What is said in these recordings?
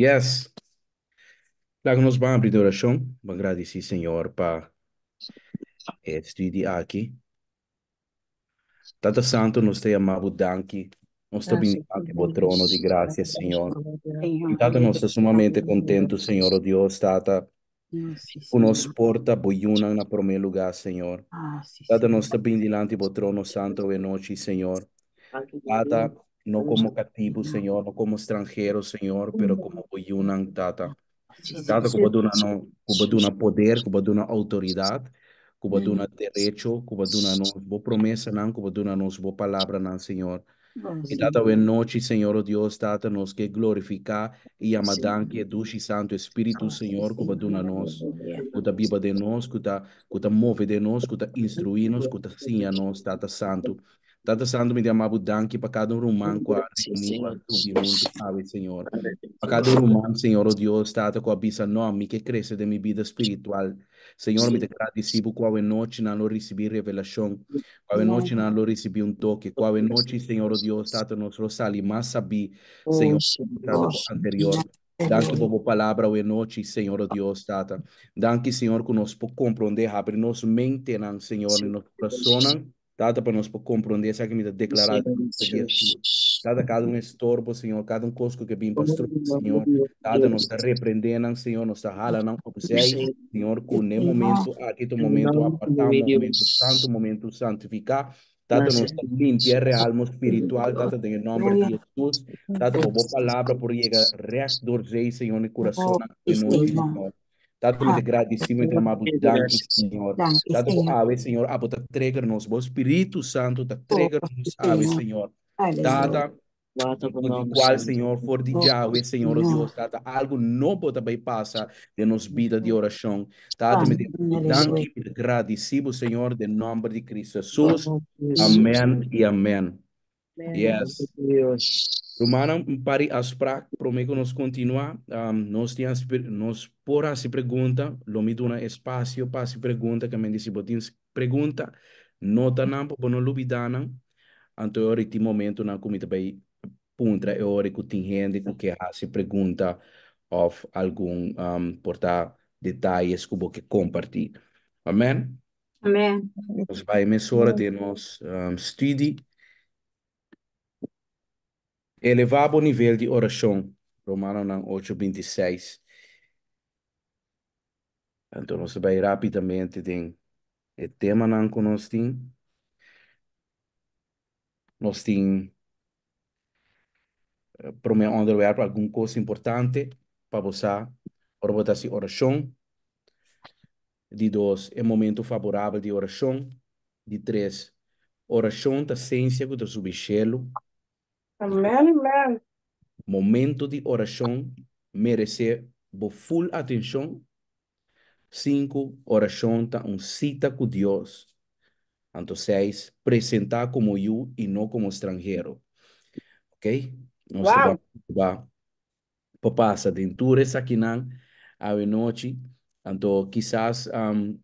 Yes. Laat ons baan brido rashom, bangradisi senor pa e studi aki. Tata Santo, nos te amavo danki, nos te bindante o trono de graça, Senhor. E tata nos te sumamente contento, Senhor, oh Deus, tata, unos porta boiuna na prome lugar, Senhor. Ah, tata nos te bindilante o trono santo e noci, Senhor. Tata, no como cativo, Senhor, no como estrangeiro, Senhor, pero como Uyunan, Tata. Tata, Cuba Duna, no, Cuba Duna poder, Cuba Duna autoridade, Cuba Duna direito, Cuba Duna nos boa promessa, não, Cuba Duna nos boa palavra, não, Senhor. E Tata, boa noite, Senhor, o oh Deus, Tata, nos que glorificar e amadão que Duche Santo Espírito, Senhor, Cuba nós, nos, Cuta Bíblia de nós, Cuta, Cuta move de nós, Cuta instruir-nos, Cuta sim a nos, Tata Santo. Tata tá Santo me chama Danke, para cada romã com a sabe, Senhor. Para cada um romã, Senhor, o Deus, Tata, com a bisa nome que cresce de minha vida espiritual. Senhor, me agradecido qual é noite não recebi revelação, qual é noite não recebi um toque, qual é noite, Senhor, o Deus, Tata, nos sali mas sabi, Senhor, anterior. É Danke por palavra o é noite, Senhor Deus, Tata. Danke, Senhor, que nós compreender, abre nos mente, né, Senhor, e nosso coração. Tata para nós compreender essa aqui declarada. Assim, Tata cada um é estorbo, Senhor, cada um cosco que bem pastor, Senhor. Tata nos está repreendendo, Senhor, nos está ralando, não consegue, é, Senhor, com nenhum momento, aqui do momento, apartado momento santo, momento santificar. Tata nos limpia é realmo espiritual, Tata, em nome de Jesus. Tata, uma boa palavra por chegar resto do rei, Senhor, no coração, oh, Senhor. Dá-te-lhe agradecimento, amado. Danke, Senhor. Tá, tá Dá-te ave, Senhor. Abo, te entrega nos o Espírito Santo, te tá entrega nos ave, ah, Senhor. Dada, igual, Senhor, for de Yahweh, Senhor, Deus. Dada, algo novo também passa de nos vida de oração. Dada-me de danke, Senhor, de nome de Cristo Jesus. Amém e amém. Yes. Romana, para asprar, prometo nos continuar. Um, nós tínhamos, nós por a se pergunta, lo me espaço para se pergunta, que me disse, botins pergunta, nota não, para não duvidar, então eu este momento na comida bem punta, eu ora que tem gente que se pergunta of algum um, portar detalhes que vou que compartir. Amém? Amém. Nós vai mensura de nós um, estude Elevar o nível de oração. Romano 8, 26. Então, nós vai rapidamente tem o é tema que nós temos. Nós temos eh, para meu underwear alguma coisa importante para você. Ora, botar assim, oração. De dois, é momento favorável de oração. De três, oração da ciência contra o subchelo. Amém, amém. Momento de oração merece full atenção. Cinco, oração está um cita com Deus. Anto seis, apresentar como eu e não como estrangeiro. Ok? Não se vamos papá, essa dentura aqui não, a noite. Anto quizás um,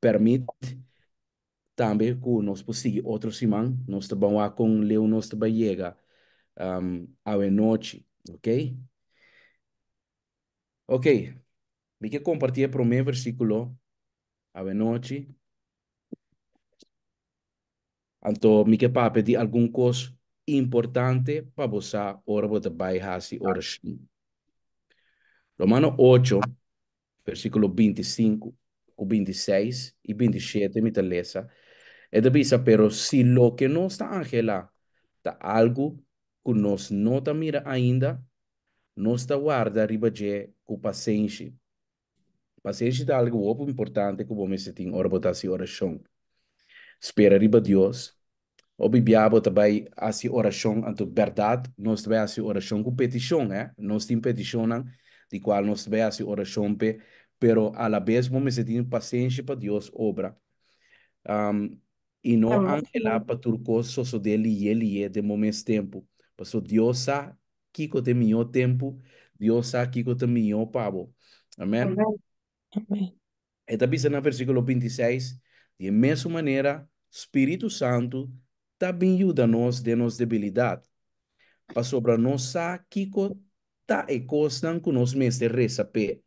permite também que pues nos conseguimos outro simão, nos vamos com Leo, nós trabalhamos um, à ok? Ok, me que compartilhar o meu versículo à noite. Então, me que para pedir algo importante para você, ora para trabalhar, se ora Romano 8, versículo 25, 26 y 27, me talesa. É da bisa, pero se lo que não está, Angela, está algo que nós não está mira ainda, nós está guarda riba de o paciente. Paciente está algo importante que o homem se tem ora botar se oração. Espera riba Deus. O Bibiabo também faz oração anto verdade, nós a faz oração com petição, eh. é? Nós tem petição, de qual nós a faz oração, pero a la vez o homem se tem paciência para Deus obra. Um, e y no Ángela paturcoso e deli é de moments tempo. Paso diosa kiko te mio tempo, diosa kiko te mio pavo. amém amém Esta dice no versículo 26, de mesma maneira, Espírito Santo também ajuda-nos de nos debilidade, para sobre nós kiko ta tá e costan com nós mesmos de resapé.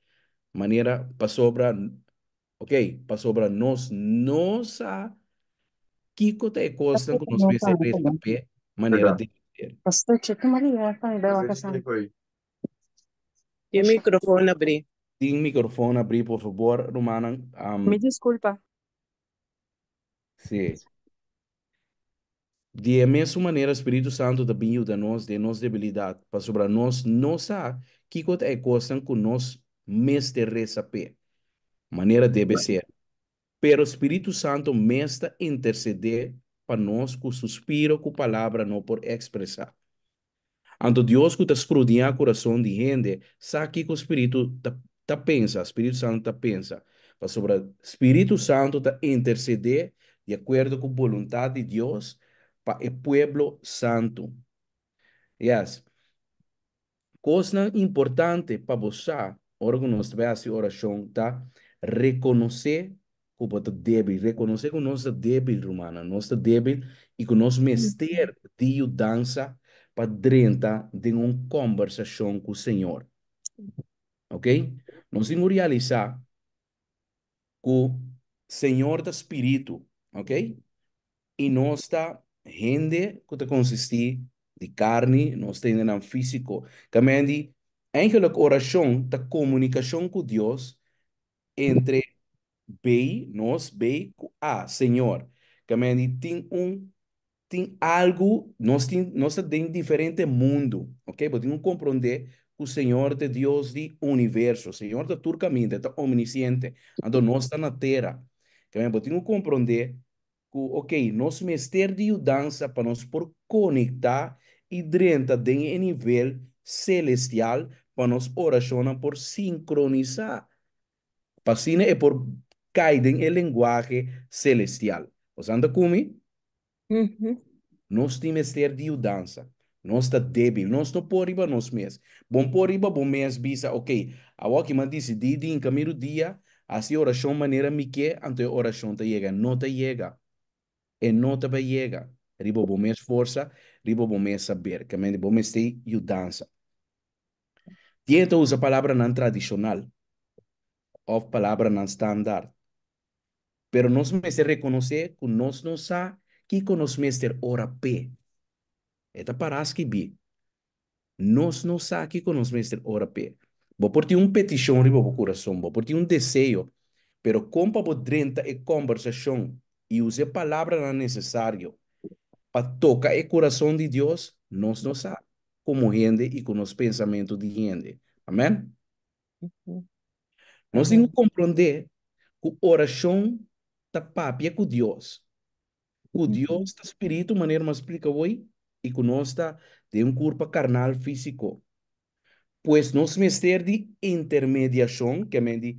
Maneira, para sobre, ok, para sobre nós, nossa Kiko te costan con los veces de maneira de ver. Pastor, cheque Maria, tá em bela questão. Tem microfone abrir. Tem microfone abrir, por favor, Romana. Um... Me desculpa. Sim. Sí. De mesma maneira, o Espírito Santo também ajuda nós de nossa debilidade, para sobre nós não sabe que coisa é coisa que nós mesmo receber. Maneira deve ser. Pero o Espírito Santo mesta interceder para nós com suspiro, com palavra não por expressar. Anto Deus está escrutando o coração de gente, sabe que o Espírito está pensando, pensa, o Espírito Santo está pensa. Mas sobre o Espírito Santo está interceder de acordo com a vontade de Deus para o povo santo. Yes. Coisa importante para você, órgãos de oração, tá? Reconhecer Portanto, débil, reconhecer que nós é débil, Romana, nós é débil e que nós hum. mester de dança para dentro de uma conversação com o Senhor. Ok? Nós temos realizar que o Senhor do Espírito, ok? E nós está gente que está consistir de carne, nós temos um físico. Também, a oração da comunicação com Deus entre bei, nós, bei, a, Senhor. Também tem um, tem algo, nós tem, nós tem diferente mundo, ok? Podemos compreender o Senhor de Deus do universo, o Senhor está turcamente, está omnisciente, então nós está na terra. Também podemos compreender que, ok, Nós mestre de dança para nós por conectar e dentro de um nível celestial para nos oracionar por sincronizar. Para assim é por cae em linguagem celestial. Os como? Uhum. Nós temos ter de dança. Nós está débil. Nós não por riba nós mesmos. Bom por riba, bom mês bisa, ok. A que me disse, di di encaminho dia, assim oração maneira me que, ante oração te chega, não te chega. E não te vai chega. Riba bom mês força, riba bom mês saber. Que mente, bom mês tem dança. Tieto usa palavra não tradicional. Ou palavra não standard. Pero nos mestre reconhecer que nós não sa que que nós mestres ora pé. Eta parás que bi. Nós não sa que que nós mestres ora pe Vou por ti um petição riba o coração, vou por ti um desejo, pero compa bo drenta e conversação e use palavra não necessário pa toca e coração de Deus, nós não sabemos como rende e com os pensamentos de rende. Amém? Uhum. Nós temos que compreender que oração da tá, papia com Deus. O Deus da espírito, maneira mais explica hoje, e conosco nós tá, de um corpo carnal físico. Pois nós mestre de intermediação, que é de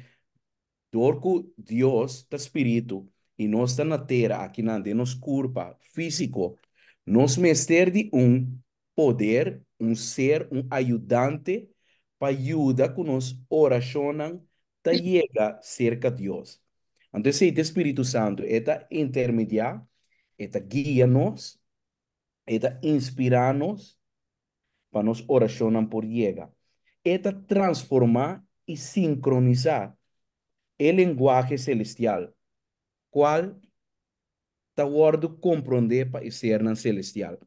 dorco Deus da tá espírito, e nós está na terra, aqui na de nos corpo físico. Nós mestre de um poder, um ser, um ajudante, para ajudar que nos oracionam, para chegar cerca de Deus. Então esse Espírito Santo está intermediar, está guia-nos, está inspirar-nos para nos oracionar por llegar. Está transformar e sincronizar o lenguaje celestial, qual está guardo compreender para ser celestial.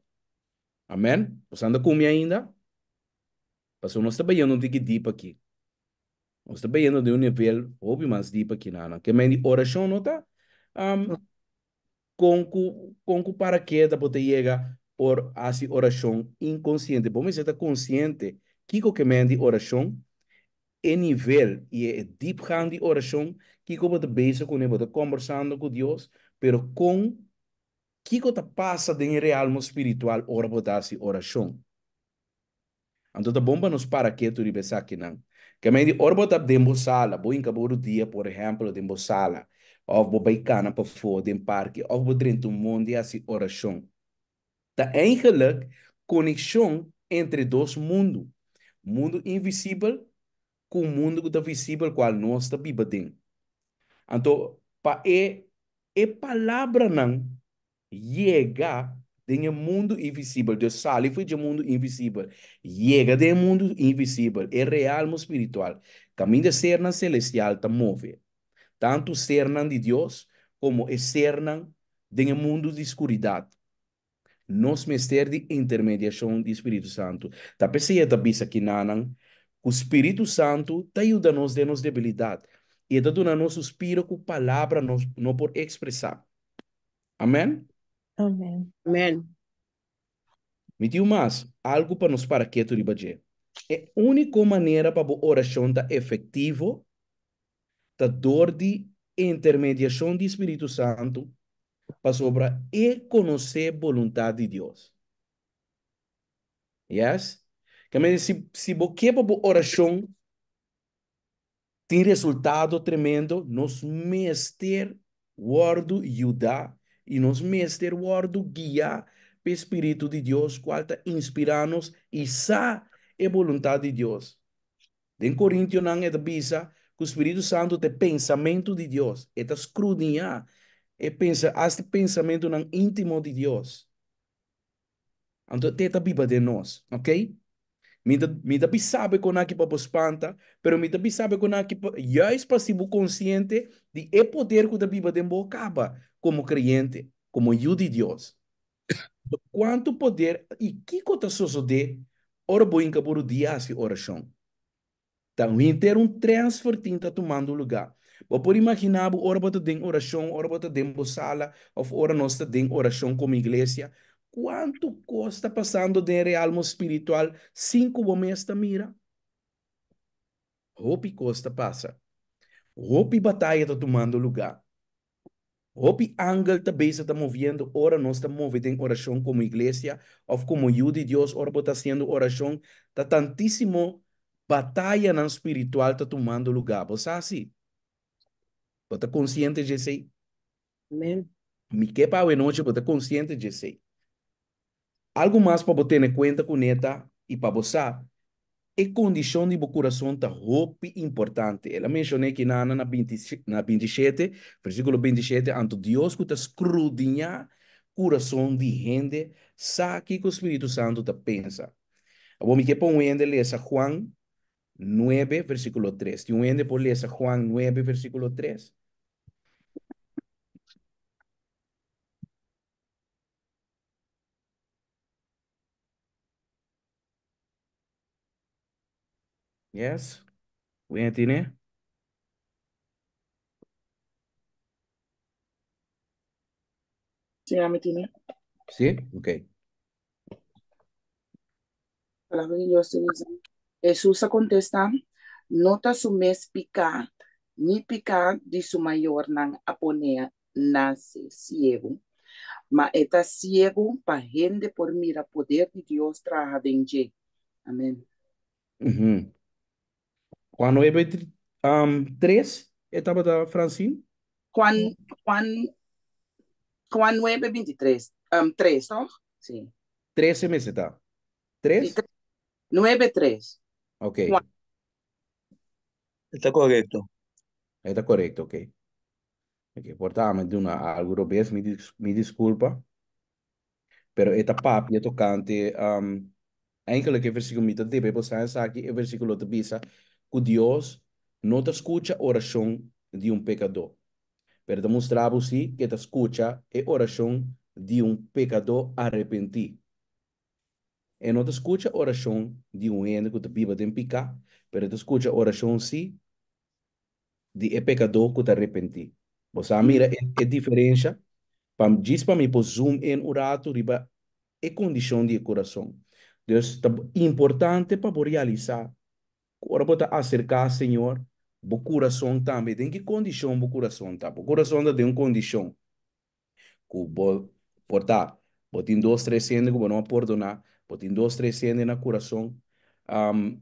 Amém? Você anda comigo ainda? Pastor, nós trabalhando um tique-tipo aqui nós está indo de um nível, óbvio, mais deep aqui, Nana, que meio oração não está um, com que com que para que da poder chegar por assim oração inconsciente, bom, mas está consciente que que meio oração é nível e é deep de oração que como está com ele, está conversando com Deus, pero com que está passa de um realmo espiritual ora assim oração. Então, tá bom para nos para que tu ribesar aqui não. Kemendi orbo tap dembo sala, bo inka boru dia, por exemplo, dembo sala. Of bo baikana pa fo, dem parque, of bo drinto mundo assim oração. Tá eigenlijk conexão entre dois mundos. Mundo invisível com o mundo da visível qual nós da Bíblia tem. Então, para é, é palavra não chega tem um mundo invisível. Deus sale foi de um mundo invisível. Chega de um mundo invisível. É real, espiritual. Caminho de ser na celestial te move. Tanto ser de Deus, como ser de um mundo de escuridão Nos mister de intermediação do Espírito Santo. Tá pensando tá bisa que nanan, o Espírito Santo te ajuda nos de nos debilidade. E te dá nosso suspiro com palavra não por expressar. Amém? Amém. Amém. Me diz mais, algo para nos para quieto ribadje. É a única maneira para a oração da efetiva, da dor de intermediação do Espírito Santo, para sobre e conhecer a vontade de Deus. Yes? Que se se boque para a oração tem resultado tremendo, nos mester, e ajudar e nos mestre do guia pe espírito de Deus cual te inspiranos e sa e vontade de Deus Den não é da bisa que o Espírito Santo te pensamento de Deus, é eta escrudinar e pensa este pensamento nan íntimo de Deus. Então, a Bíblia de nós, ok? Me da sabe com aqui para panta, pero me da sabe com aqui para juist passivo consciente de e poder que da Bíblia de boca como creyente, como hijo de Dios, cuánto poder y qué cotazoso de ora boinca por dia a oração. Também então, ter um transfer tinta tomando lugar. Vou por imaginar, o orba bota tem oração, orba bota tem sala, ou ora nossa tem oração como igreja. Quanto custa passando de realmo espiritual cinco homens esta mira? Hopi costa passa. Hopi batalha está tomando lugar. Hopi angel também se está movendo, ora nós estamos movendo em oração como igreja, ou como Judi de Deus, ora está sendo oração, está tantíssimo batalha na espiritual está tomando lugar, você assim? Você está consciente disso sei. Amém. Me quepa a noite, você está consciente disso Algo mais para você ter em conta com neta e para você e condição de meu coração está roupa importante. Ela mencionou que na, na, 20, na 27, versículo 27, anto Deus que está escrutinha o coração de gente, sabe o que o Espírito Santo tá pensa. Vou me que um ainda essa Juan 9, versículo 3. Tem um ainda por essa Juan 9, versículo 3. Yes. Bu tiene? Sí, me tiene. ¿Sí? Ok. Jesús contesta, nota su mes pica, ni pica de su mayor nan aponea nace ciego. Ma eta ciego pa gente por mira poder de Dios traja de Amén. Juan 9, um, 3, etapa de Francine. Juan, Juan, Juan Um, 3, ¿no? Sí. 13 meses está. 3. 93. 9, Ok. Está correcto. Está correcto, ok. Ok, portamente una alguna vez, mi, disculpa. Pero esta papia tocante, um, enkele que versículo mitad de Bibel, pues sabe aquí el versículo de Bisa, que Deus não te escuta a oração de um pecador. Para demonstrar a se que te escuta a oração de um pecador arrependido. E não te escuta a oração de um homem que te vive de pica, mas te escuta a oração, sim, de um pecador que te arrepentido. Você mira a diferença. Diz para mim, por zoom em rato, riba a condição de coração. Então, é importante para realizar Agora bota acercar, Senhor, o coração também. Tem que condição o coração tá? O coração tá tem uma condição. Que bo, portar, botin dois, três anos que não perdonar, botar dois, três anos no coração. Um,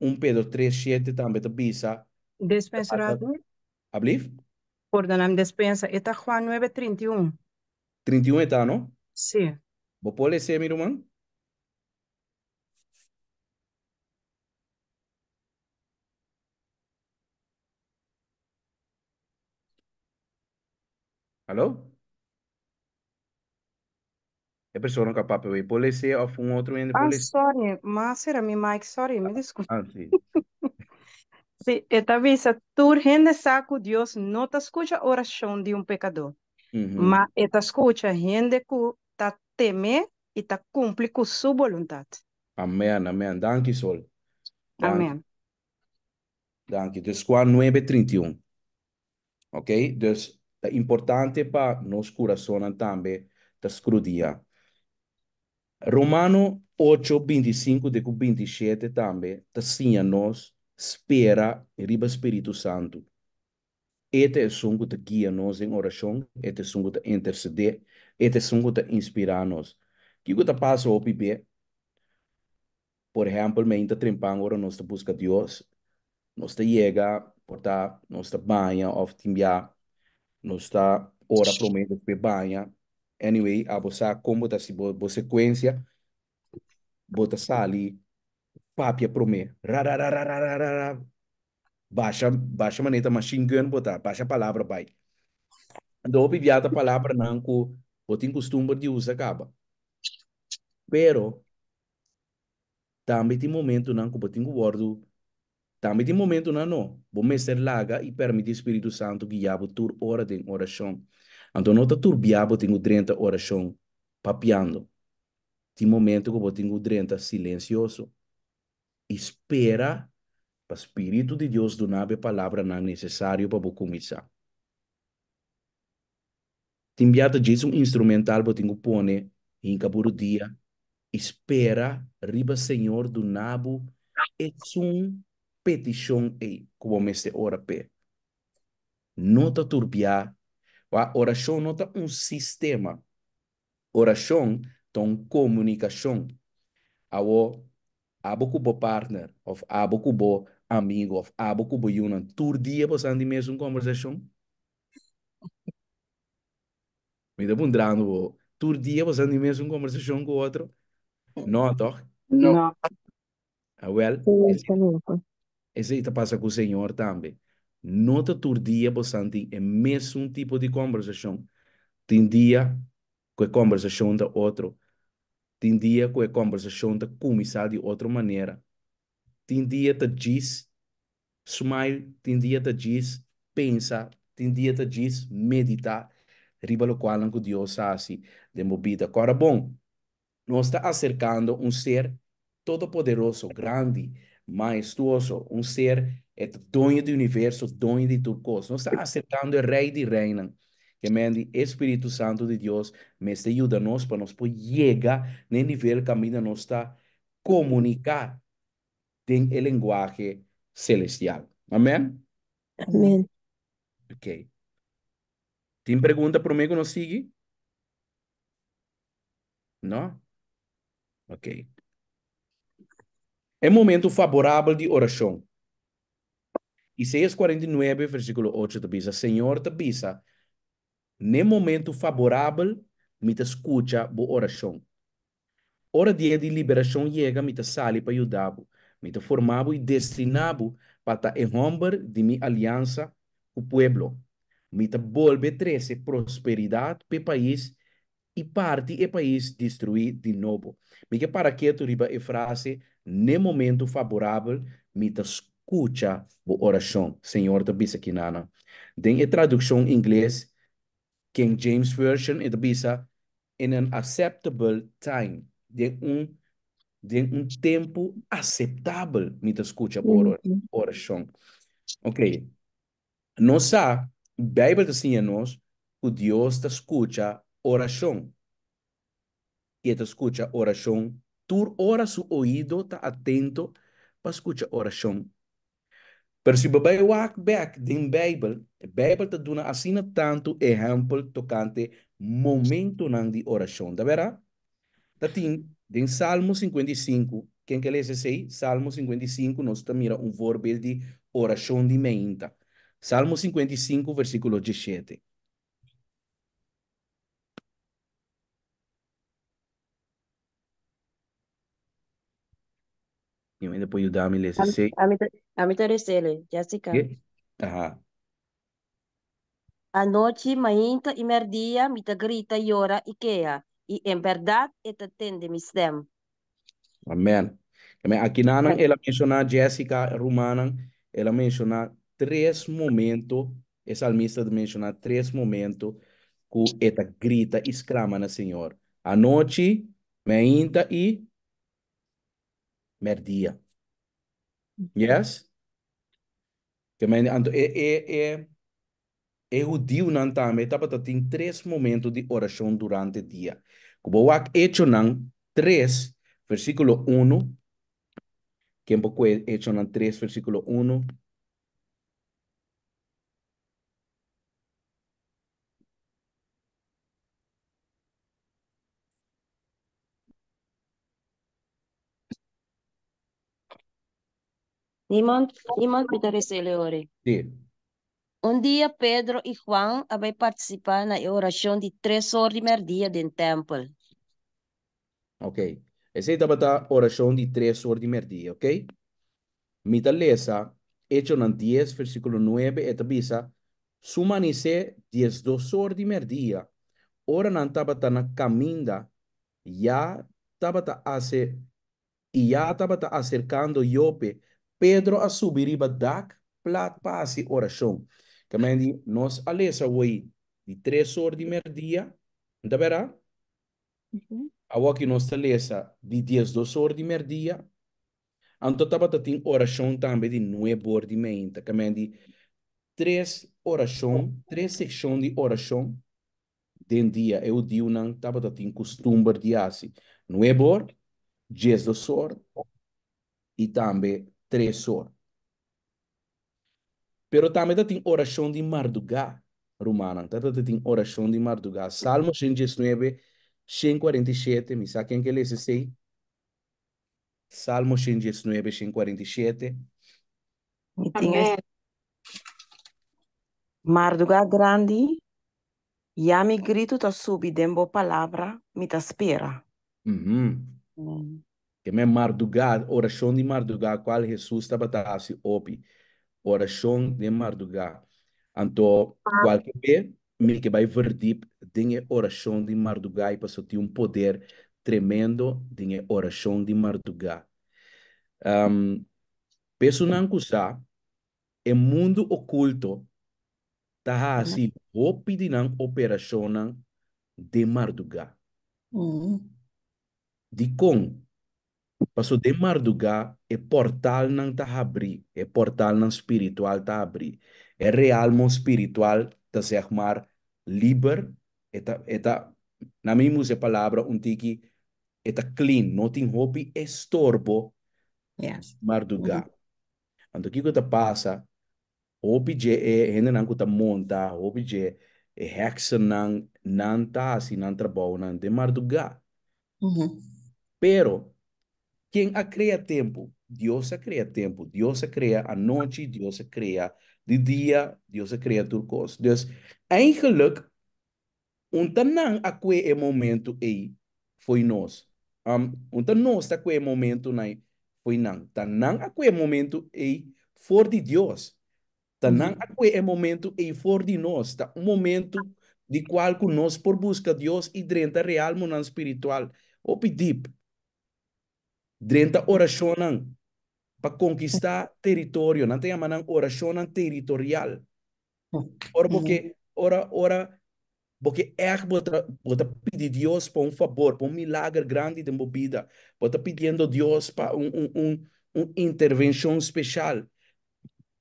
1 Pedro 3, 7 também te bisa. Despensurado. Abliv? me despensa. Está Juan 9, 31. 31 está, não? Sim. Sí. Vou pôr esse, meu irmão? É Alô? A persona capaz de policia ou um outro Ah, sorry, mas era meu mic, sorry, me ah, desculpe. Ah, sim. sim, esta visa, é tu rende saco, Deus não te escuta a oração de um pecador, mas esta escuta gente que te teme e te cumpre com sua vontade. Amém, amém. Danke, Sol. Amém. danke. Dus qua 9:31. Ok, dus é importante para nosso corações também da escrudia. Romano 8, 25 de 27 também, assim nós, espera e riba Espírito Santo. Este é o som que guia nos em oração, este é o som que intercede, este é o som que inspira nos. O que passa ao bebê? Por exemplo, me ainda trempando agora nós busca Deus, nós chega, porta, nós banha, ou timbiar, não está ora promessa que banha. Anyway, a você como tá se você sequência bota sali papia promê. Baixa baixa maneta machine gun botar, baixa palavra pai. do obrigada a palavra não que eu tenho costume de usar acaba. Pero também tem momento não que eu tenho guardo também de momento não, não. me ser larga e permitir o Espírito Santo guiar por hora de oração. Então, não está turbiado, tenho 30 oração papiando. De momento que eu tenho 30 silencioso. Espera para o Espírito de Deus donar a palavra não necessário para começar. Timbiata Jesus um instrumental para tenho pone em caburo dia. Espera, riba Senhor do nabo, é um petição aí como este se ora pe. Nota turbia, a oração nota um sistema. Oración comunicação ao Awo abokubo partner of abokubo amigo of abokubo yunan. Turdia vos andi mesmo conversação Me dá um drano, bo. Turdia vos andi mesmo conversação com outro. Não, toch? Não. Ah, well. Sim, isso tá passa com o Senhor também. Nota todo dia, bastante, é mesmo tipo de conversação. Tem dia que a conversação da tá outro. Tem dia que a conversação da tá começar de outra maneira. Tem dia que diz, smile. Tem dia que diz, pensa. Tem dia que diz, medita Riba lo qual que Deus faz de movida. Agora, bom, nós está acercando um ser todo-poderoso, grande, majestuoso, um ser el dueño universo, dono de tudo coisa. Nós está aceitando o rei de reina. Que mande Espírito Santo de Deus, me ajuda nos para nos poder chegar no nível que a vida nos está comunicar tem o linguagem celestial. Amém? Amém. Ok. Tem pergunta para mim que não sigue? Não? Ok. É momento favorável de oração. Isaías 49, versículo 8, te diz, Senhor, te diz, Nem momento favorável, me te escuta a oração. Hora dia de liberação chega, me te sale para ajudar, me te formar e destinar para o enrombar de minha aliança com o povo. Me te volve trazer prosperidade para o país e parte o país destruir de novo. Porque para que tu riba a frase, nem momento favorável, me escuta a oração, Senhor da Bisa Kinana. Tem a tradução em inglês, King James Version, e da Bisa, in an acceptable time. Tem um de um tempo aceitável, me escuta a oração. Ok. Nossa, a Bíblia diz a nós que Deus te escuta oración. Y te escucha oración. Tú ora su oído, está atento, para escucha oración. Pero si bij Waakback, de Bijbel, de Bijbel te dona asina tanto ejemplo tocante momento nan di oración. ¿Da verdad? Tatin, de Salmo 55, quem que lê esse Salmo 55, nós estamos mira um vorbel de oración de menta. Salmo 55, versículo 17. Obviamente poi aiutarmi le Am- 6. amit- Amitărește-le, Jessica. Ajá. Anoche, merdia, imerdia, grita grită, ora Ikea. Y en verdad, etatende mistem. Amén. aqui Aquí Nanan, ella menciona Jessica Rumana. Ela menciona tres momentos, el salmista menciona tres momentos que esta grita, exclama al Señor. noite, meinta y merdia. Yes? Também, é, é, é, judeu não também, tá, tem três momentos de oração durante o dia. Como eu hecho não, três, versículo 1, que é hecho não, 3, versículo 1, Nimón, Nimón Sí. Un día Pedro y Juan habían participado en la oración de tres horas el primer día del templo. Ok. Esa es la oración de tres horas el primer día, ok? Mita lesa, hecho en 10, versículo 9, esta visa, sumanice 10, dos horas primer día, ora nan tabata na caminda, ya tabata hace, y ya tabata acercando yope, Pedro a subiriba dak plat pasi oração. Kamendi nós alessa oi de três horas de meio-dia, da verá? Uhum. que nós alessa de dias horas de meio-dia. Anto tabata tem oração também de nove horas de meia-dia. três oração, três secções de oração den dia eu diu nang tabata tin costumbre di asi nuebor jesdosor e também três horas. Pero também tem oração de madrugada rumana. Também tem oração de madrugada. Salmo 119, 147. Me saquem que eles sei. Salmo 119, 147. Amém. Madrugada grande, já me grito ta subindo a palavra, me ta espera. Uhum. Uhum que me oração de Marduga qual Jesus estava assim, opi, oração de Marduga Então, qualquer vez, me que vai verdip, tem oração de Marduga e passou ter um poder tremendo, tem oração de Marduga Um, penso na ancusa, é mundo oculto, a tá assim, opi de não operação de madrugada. Uhum. De Passou de madrugar, é portal não está abrir, é portal não espiritual está abrir. É real mão espiritual está se armar liber, eta eta na mesma usa a palavra, um tique, está clean, não tem roupa estorbo, yes. madrugar. Mm -hmm. Então, o que que passa? OPJ é ainda não está monta, OPJ é hexa não não tá assim, não trabalha, não de madrugar. Uhum. Mm-hmm. Pero quem a cria tempo? Deus a cria tempo. Deus a cria a noite, Deus a cria de dia, Deus a cria turcos. Dus eigenlijk, ontanang a que é momento aí foi nós. Um, então nós a que é momento aí foi não. Tanang a que é momento aí for de Deus. Tanang uhum. a que é momento aí for de nós. Tá um momento de qual nós por busca Deus e drenta real, mundo espiritual. O deep. Drenta oração para conquistar território, não tem a manan territorial. Ora porque ora ora porque é bota bota pedir Deus para um favor, para um milagre grande de vida, bota pedindo Deus para um um um, intervenção especial.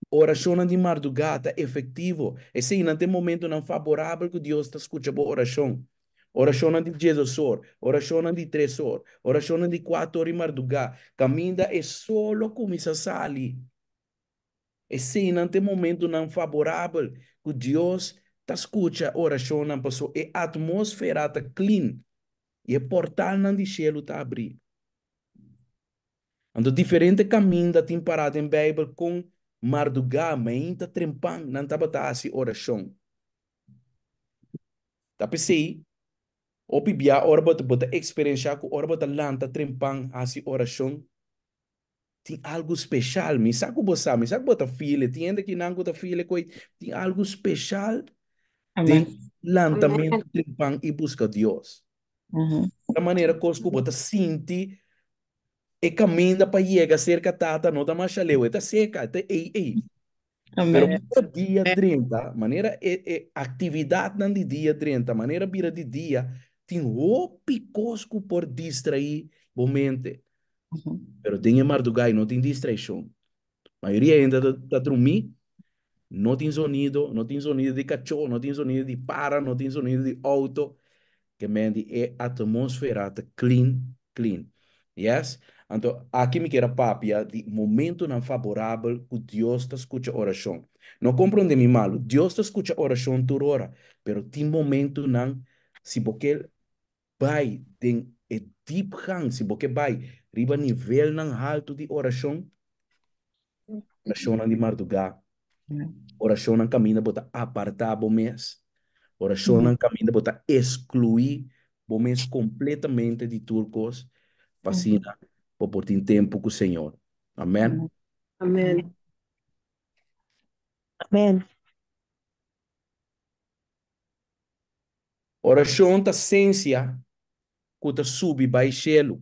Oração de madrugada, efetivo. Esse é não tem momento não favorável que Deus está escutando a oração oracionam de Jesus Or, oracionam de três horas, oracionam de quatro horas em madrugada. Caminda é só começa a sair. E se não tem momento não favorável, que Deus tá escuta a oração e a atmosfera está clean, e o portal não de cielo está abrindo. Então, diferente caminho da tem parado em Bíblia com Mardugá, mas ainda trempando, não estava tá assim oração. Tá Op bia orba te bota experiencia ku orba te lanta trempang asi oração. Tem algo especial, me saco bossa, me saco bota filha, tiende que nango ta filha coi, tem algo especial. Tem lantamento trempang e busca Deus. Uhum. Da maneira que os bota sinti e caminha para chegar cerca tata, não da machaleu, está seca, está ei, ei. Amém. Pero dia 30, maneira é, é atividade de dia 30, maneira vira de dia tem un picosco por distrair momente, Pero tem mar de não No distração. distracción. maioria mayoría está dormindo, No sonido, No tem sonido de cachorro, No tiene sonido de para, No tem sonido de auto. Que mente é eh, atmosfera clean, clean. Yes? Entonces aquí me quiero papia ah, de momento não favorable. Dios Deus escucha oración. No Não compreende-me mal, Dios te escucha oração toda hora, pero tiene momento não, Si porque Pai tem é deep hang, se porque Pai riba nível não alto de oração, oração de madrugada, mm. oração não caminha bota apartar bom mês, oração mm. não caminha bota excluir bom mês completamente de turcos, fascina, por por tempo com o Senhor. Amém? Mm. Amém. Amém. Oração da ciência kuta subi baixelo.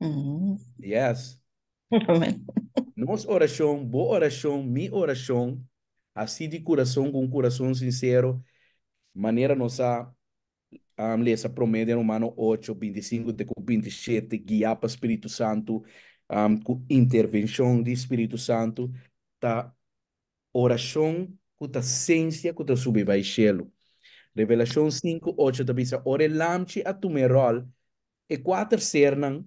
Uhum. Yes. Amém. oração, boa oração, minha oração, assim de coração, com coração sincero, maneira nossa um, lesa promete Romano 8, 25 27, guiar para o Espírito Santo, um, com intervenção de Espírito Santo, tá oração, com a ciência, com a subbaixelo. Revelação 5, 8, também diz, orelhamte a tumerol, e quatro cernam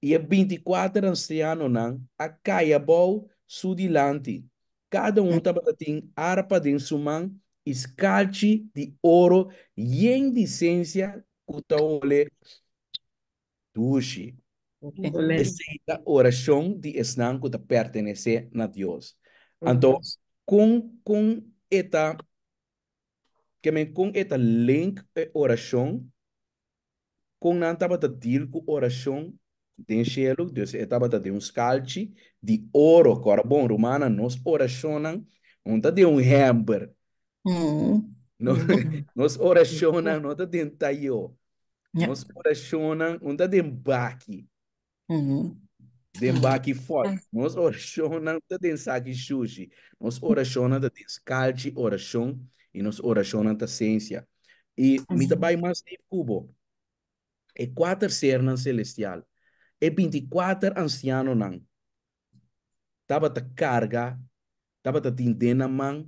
e a quatro anciano nan, a caia bol sudilante. Cada um tem arpa de insumã escalche de ouro, e em licença, cutaole tuxi. Receita oração de Esnan que pertenece a Deus. Então, mm-hmm. com, com esta, que me, com esta link oração, com não estava a dizer oração de cielo, Deus estava de um scalci de ouro, cor bom romana, nós oracionam, não de um hamburger. Hum. Mm. Nós mm. oracionam, não de um taio. Nós oracionam, não de um baque. Mm-hmm. De um baque forte. Nós oracionam, está de um saque sushi. Nós oracionam, da de um scalci oração e nós oracionam da ciência. E me trabalha mais cubo e quatro cernas celestial, e 24 ancianos nan. tava ta carga, tava ta tindena man,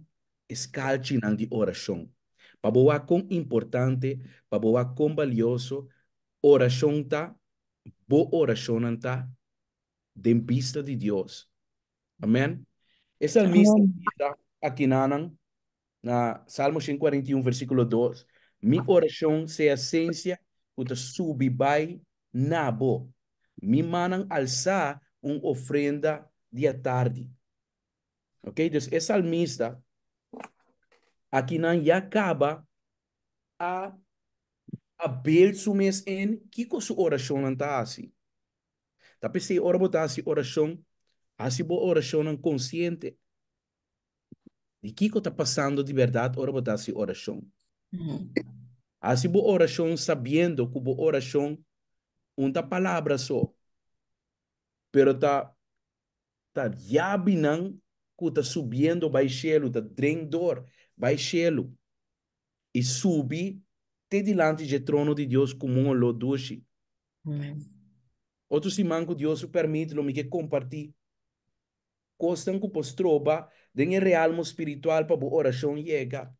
escalci nan di oração. boa com importante, boa com valioso, oração ta, bo oração ta, de vista de Deus. Amém? Esse salmista aqui na, na Salmo 141, versículo 2, mi ah. oração a é essência uta subibay nabo. Mi manang alça um ofrenda dia tarde. Ok? Então, esse salmista aqui não já acaba a abrir seu mês em que com sua oração não está assim. Tá pensei, ora botar assim oração, assim boa oração não consciente. De que está passando de verdade, ora oração. Mm-hmm. Assim, boa oração sabendo que boa oração uma palavra só. Pero tá tá yabinan que tá subindo vai cielo, tá drendor vai cielo. E subi te diante de trono de Deus como um lodushi. Amém. Outro simão que Deus permite, lo me que compartir. Costan que postroba, den realmo espiritual para boa oração chega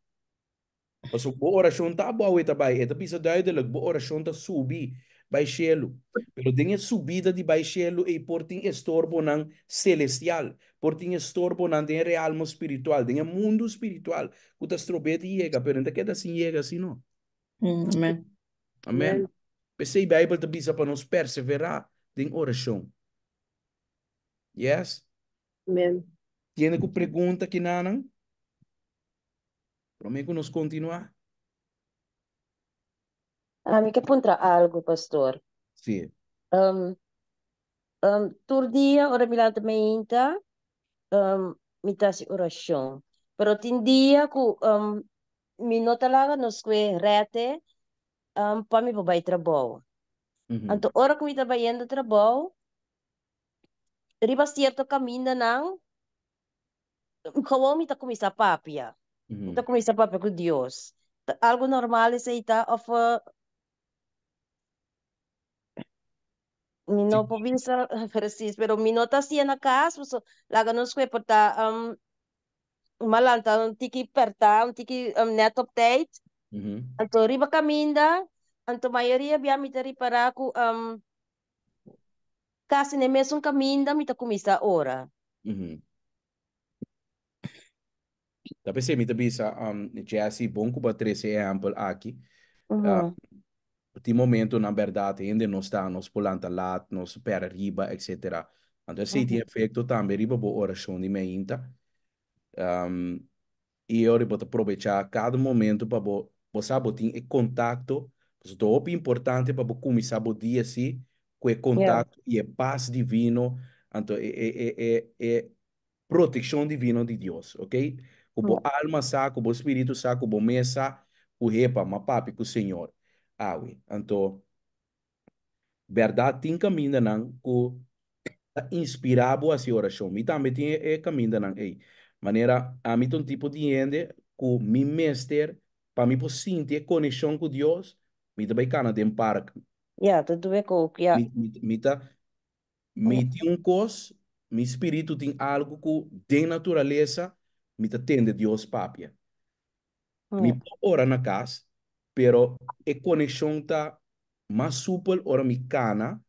o Also beoorasyon ta abawi ta bay. Ito pisa duidelijk, beoorasyon ta subi bay cielo. Pero din yung subida di bay cielo ay porting estorbo ng celestial. Porting estorbo ng din realmo espiritual. Din yung mundo espiritual. Kuta strobeta llega, pero hindi queda sin llega, sino. Mm, amen. Amen. amen. Pensei Bible ta bisa pa nos perseverar din orasyon. Yes? Amen. Tiene ko pergunta kinanang? Prometo-nos continua. Ah, me que contar algo, pastor. Sim. Um, um, todo dia, ora me lá também um, me faz oração. Pero tem dia que um, me nota lá, nos que rete, um, para me para trabalho. Uhum. Então, ora que me trabalhando no trabalho, riba certo caminho não, como me está começando a papia. Punta isso sa Papa é com Deus tá, Algo normal sa ita tá of uh, mi no provincia, preciso, mas mi nota si na caso, so, la ganos que porta um malanta um tiki uhum. perta, um tiki um, net update. Mhm. Anto riba caminda, anto maioria bia me teri para ku um kasi ne mesum caminda mi com isso ora. Mhm. Tapi saya minta bisa um, Jesse, bom que bater esse exemplo aqui. Uhum. Uh, de momento, na verdade, ainda não sta nos pulando lá, nos para riba, etc. Então, uhum. se tem efeito também, riba boa oração de meinta. Um, e eu vou aproveitar cada momento para você ter contato. contatto é importante para começar o dia assim, com o contato yeah. e paz divina. Então, é, é, é, é proteção divina di Dio, ok? Cubo alma sa, cubo espírito sa, cubo mesa, o repa, é mapapi, com o Senhor. Awe. Então, verdade tem caminho não com inspirar boa se oração. E também tem é, é caminho não ei. Maneira, a mim tem tipo de ende com mi mestre para mim poder sentir conexão com Deus. Me também cana de para. Yeah, tudo bem com que yeah. Me tá me tem um cos, meu espírito tem algo com de natureza mita tende Dios papia. Eh. Oh. Mi ora na casa, pero e conexão tá mais supel ora mi cana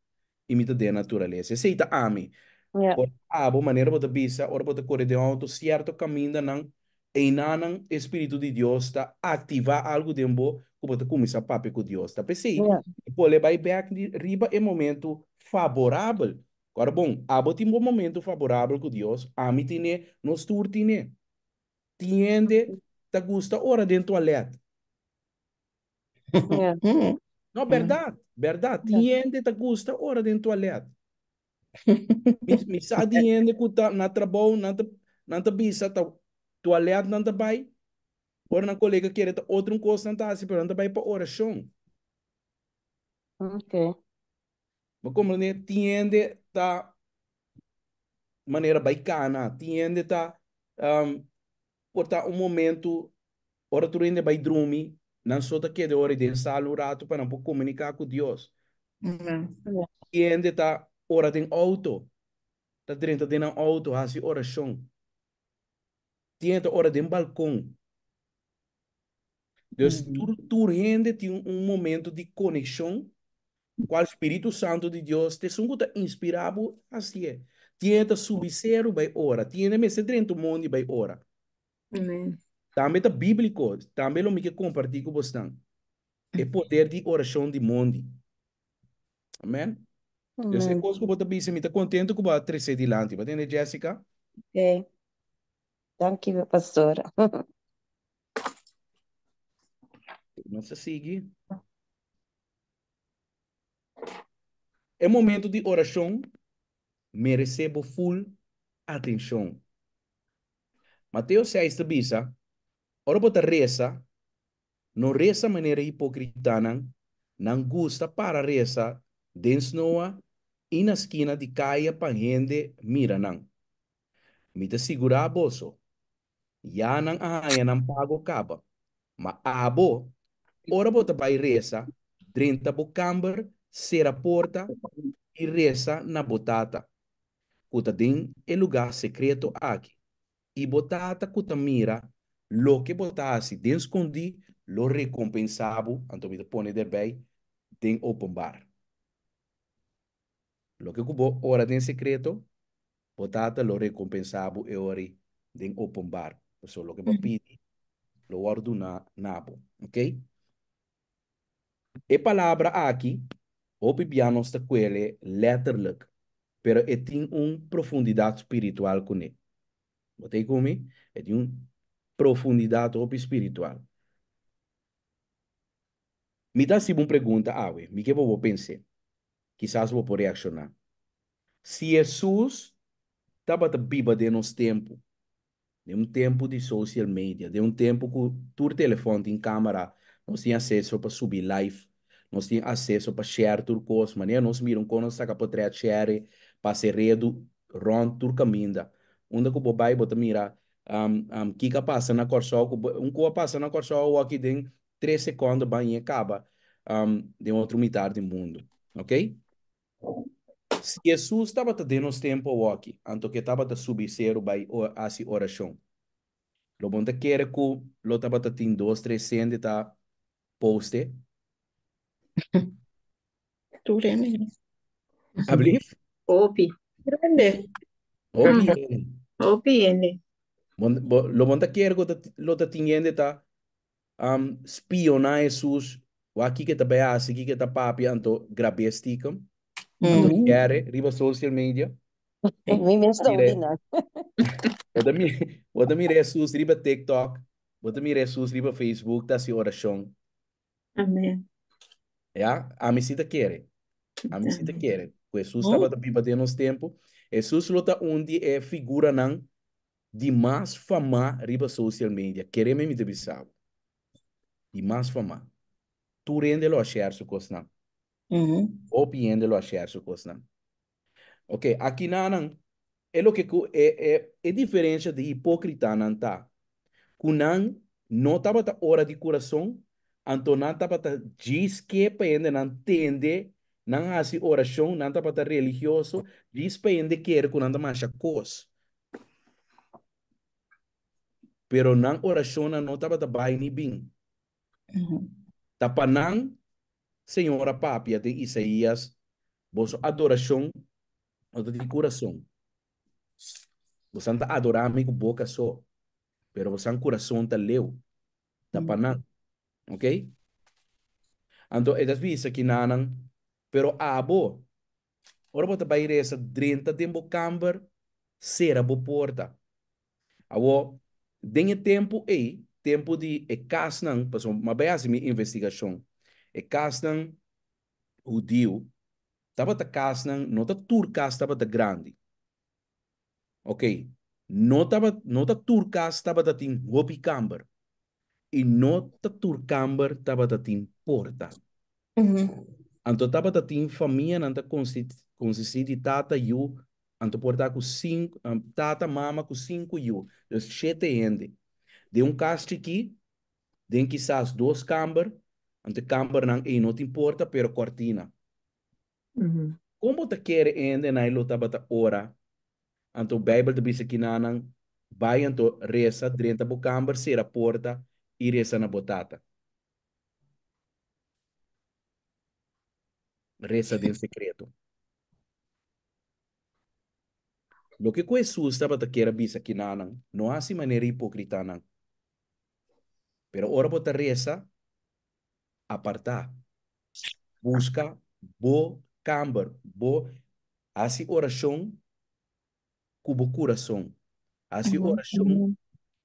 e mita de natureza. Seita ami. Yeah. Ora abo maneira bota bisa, ora para corre de auto certo caminho da nan e nanan espírito de Deus tá ativar algo de embo que bota começar papo com Deus tá. Pensei, yeah. pô levar back de riba é momento favorável. Agora bom, abo tem um momento favorável com Deus, ami tine, nos tur tine tiende te gusta ora dentro toalete. Yeah. Não, verdade, verdade. Tiende te gusta ora dentro toalete. Me sa tiende que tá na trabalho, na na ta bisa ta toalete na ta bai. Ora na colega querer ta outro coisa na ta assim, pero na ta bai pa oração. Ok. Mas como né, tiende ta maneira baicana, tiende ta um, portar um momento ora tu ainda vai dormir não só tá queda hora de sala rato para não comunicar com Deus uhum. Mm-hmm. e ainda está hora tem auto tá dentro de um auto assim oração tinha hora de um balcão Deus uhum. tu, tu tem um, momento de conexão qual Espírito Santo de Deus te sunguta inspirado assim é tinha subir vai ora tinha me do mundo vai ora também está bíblico, também não me quer com vocês. É poder de oração de mundo. Amém? Eu sei que você está pensando, contente com eu vou de lante. Vai entender, Jéssica? Ok. Thank you, pastor. Nossa, seguir É momento de oração. Me a full atenção. Mateo 6 te bisa, ora bota reza, no reza maneira hipocrita nang nan gusta para reza, dens noa, e na esquina de caia panhende mira nang, Mita segura a boso, ya nan ahanha pago caba, ma abo, ah, ora bota bai reza, drinta bo camber, será porta e reza na botata. Cuta din é lugar secreto aqui e botata cuta mira lo que botasse den escondi lo recompensabo anto mi pone de bem den open bar lo que cubo ora den secreto botata lo recompensabo e ori den open bar so é lo que uhum. papini lo guardo na nabo ok e palavra aqui o bibiano sta quelle letterlijk pero e tem un profundidade espiritual com ele Botei comigo, é de uma profundidade espiritual. Me dá se uma pergunta, ah, ué, me que vou pensar? Quizás vou poder reaccionar. Se Jesus estava na Bíblia de nosso tempo, de um tempo de social media, de um tempo que todo telefone tem câmera, nós tinha acesso para subir live, nós tinha acesso para share tudo coisa, mas nós miramos como nós para share, para ser redo, ron, tudo caminho onde que o bobai bota mira um, um, que que passa na corção um que passa na corção o aqui tem três segundos banho acaba um, de outro mitar do mundo ok se Jesus estava te dando tempo aqui anto que estava te subir o para a oração lo bom te quer que lo estava te dois três cento tá poste tu lembra Ablif? Opi. Grande. Opi o OPN. Lo monta kiergo lo ta tingiende ta um, spiona Jesus o aqui que tá beas aqui que tá papi anto grabesticam anto mm. quere riba social media mi mesmo está o da mi o da mi Jesus riba TikTok o da mi Jesus riba Facebook tá se oração amém é a amicita quere amicita quere Jesus estava oh. da pipa de nos tempo Jesus lota onde é figura não de mais fama riba social media. Queremos me debissar. De mais fama. Tu lo a share su cosna. Uhum. Ou lo a share su cosna. Ok, aqui nanan. É o que é, é, é diferença de hipócrita não tá. Kunan não estava tá hora de coração, Antonan estava tá diz que é pende não entende não há hasi oração, nanta pata religioso, vispa ende quer com nanta mancha cos. Pero nang oração não na nota pata bai bem, tá para Tapanang, senhora papia de Isaías, vosso adoração, nota de coração. Você anda adorar me com boca só, pero você anda coração tá leu. tá para uhum. ok? Então, edas visa que nanang, Pero abo, ora bota para ir essa drenta tempo camber, será bo porta. tem denha tempo aí, tempo de e casnan, passou uma bem minha investigação. E casnan o dio, tava ta casnan, não ta turcas tava ta grande. Ok, não tava, não ta turcas tava ta tim hopi camber. E não ta turcamber tava ta tim porta. Uhum. Anto Antotapata tem família, nanta consiste tata yu, porta com cinco, tata mama com cinco yu, os sete ende. De um caste aqui, de quizás dois camber, anto camber não, e não importa, pero cortina. Uhum. Mm-hmm. Como te quer ende na ilotabata ora, anto o Bible te diz que nanan, vai resa reza, drenta bo camber, será porta, e na botata. reza de un secreto. Lo que estaba te taquera bisa que no no hace manera hipócrita Pero ora bota reza, apartar. Busca bo camber, bo hace oración cubo corazón. hace oración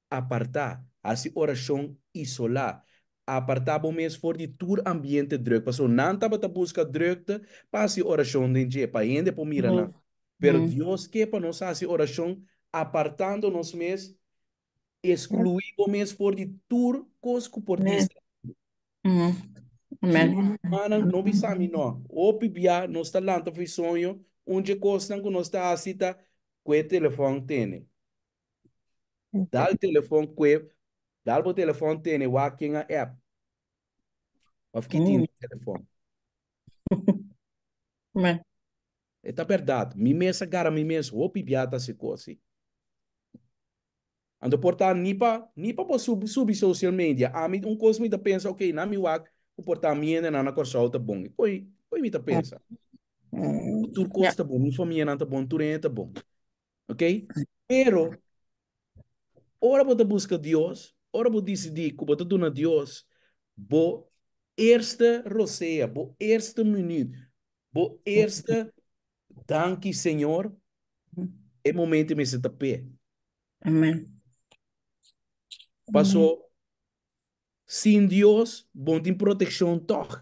aparta hace oración isola o mês for de tour ambiente druk. Paso nanta buscar busca drukte, a oração de je, pa para po mira Deus que mm. nós quepa oração, apartando oración mês, mes, o mês for de tour cosco por mm. Amén. não no bisami não, Opi bia, nos está lanta o sonho, onde costan que nos está asita, que telefone tem. Dá o telefone que Daar op telefoon tene wakinga app. Of que mm. telefone. é tá verdade. Mi mesa cara, mi mesa opi biata se cosi. Ando porta nipa, nipa po sub, subi social media. A mi um cosmi da pensa, ok, na mi wak, o porta mi ene na na corsa outra bom. Coi, coi mi da pensa. O mm. tur costa bom, mi família na tá bom, turenta enta bom. Ok? Pero, ora po da busca Deus, ora vou decidir que vou dar a Deus, vou esta roceia, vou esta minuto, vou esta danke Senhor, é momento me se tapé. Amém. Passou sem Deus, bom tem proteção toch.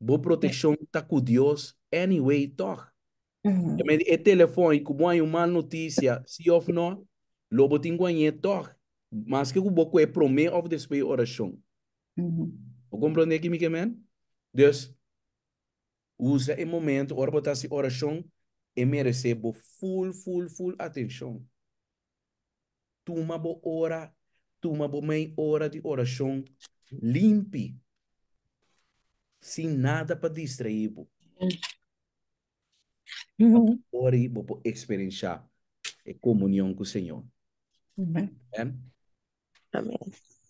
Boa proteção tá com Deus anyway toch. Uhum. É telefone, como é uma notícia, se ou não, lobo tem ganhar toch mas que o boco é promê of despe oração. Uhum. O compreende aqui, é Mikael? Deus usa o momento, ora botar essa oração e merece bo full, full, full atenção. Toma bo hora, tuma bo meia hora de oração limpe, sem nada para distrair. Bo. Uhum. Ore bo, experienciar a comunhão com o Senhor. Uhum. É? Amém.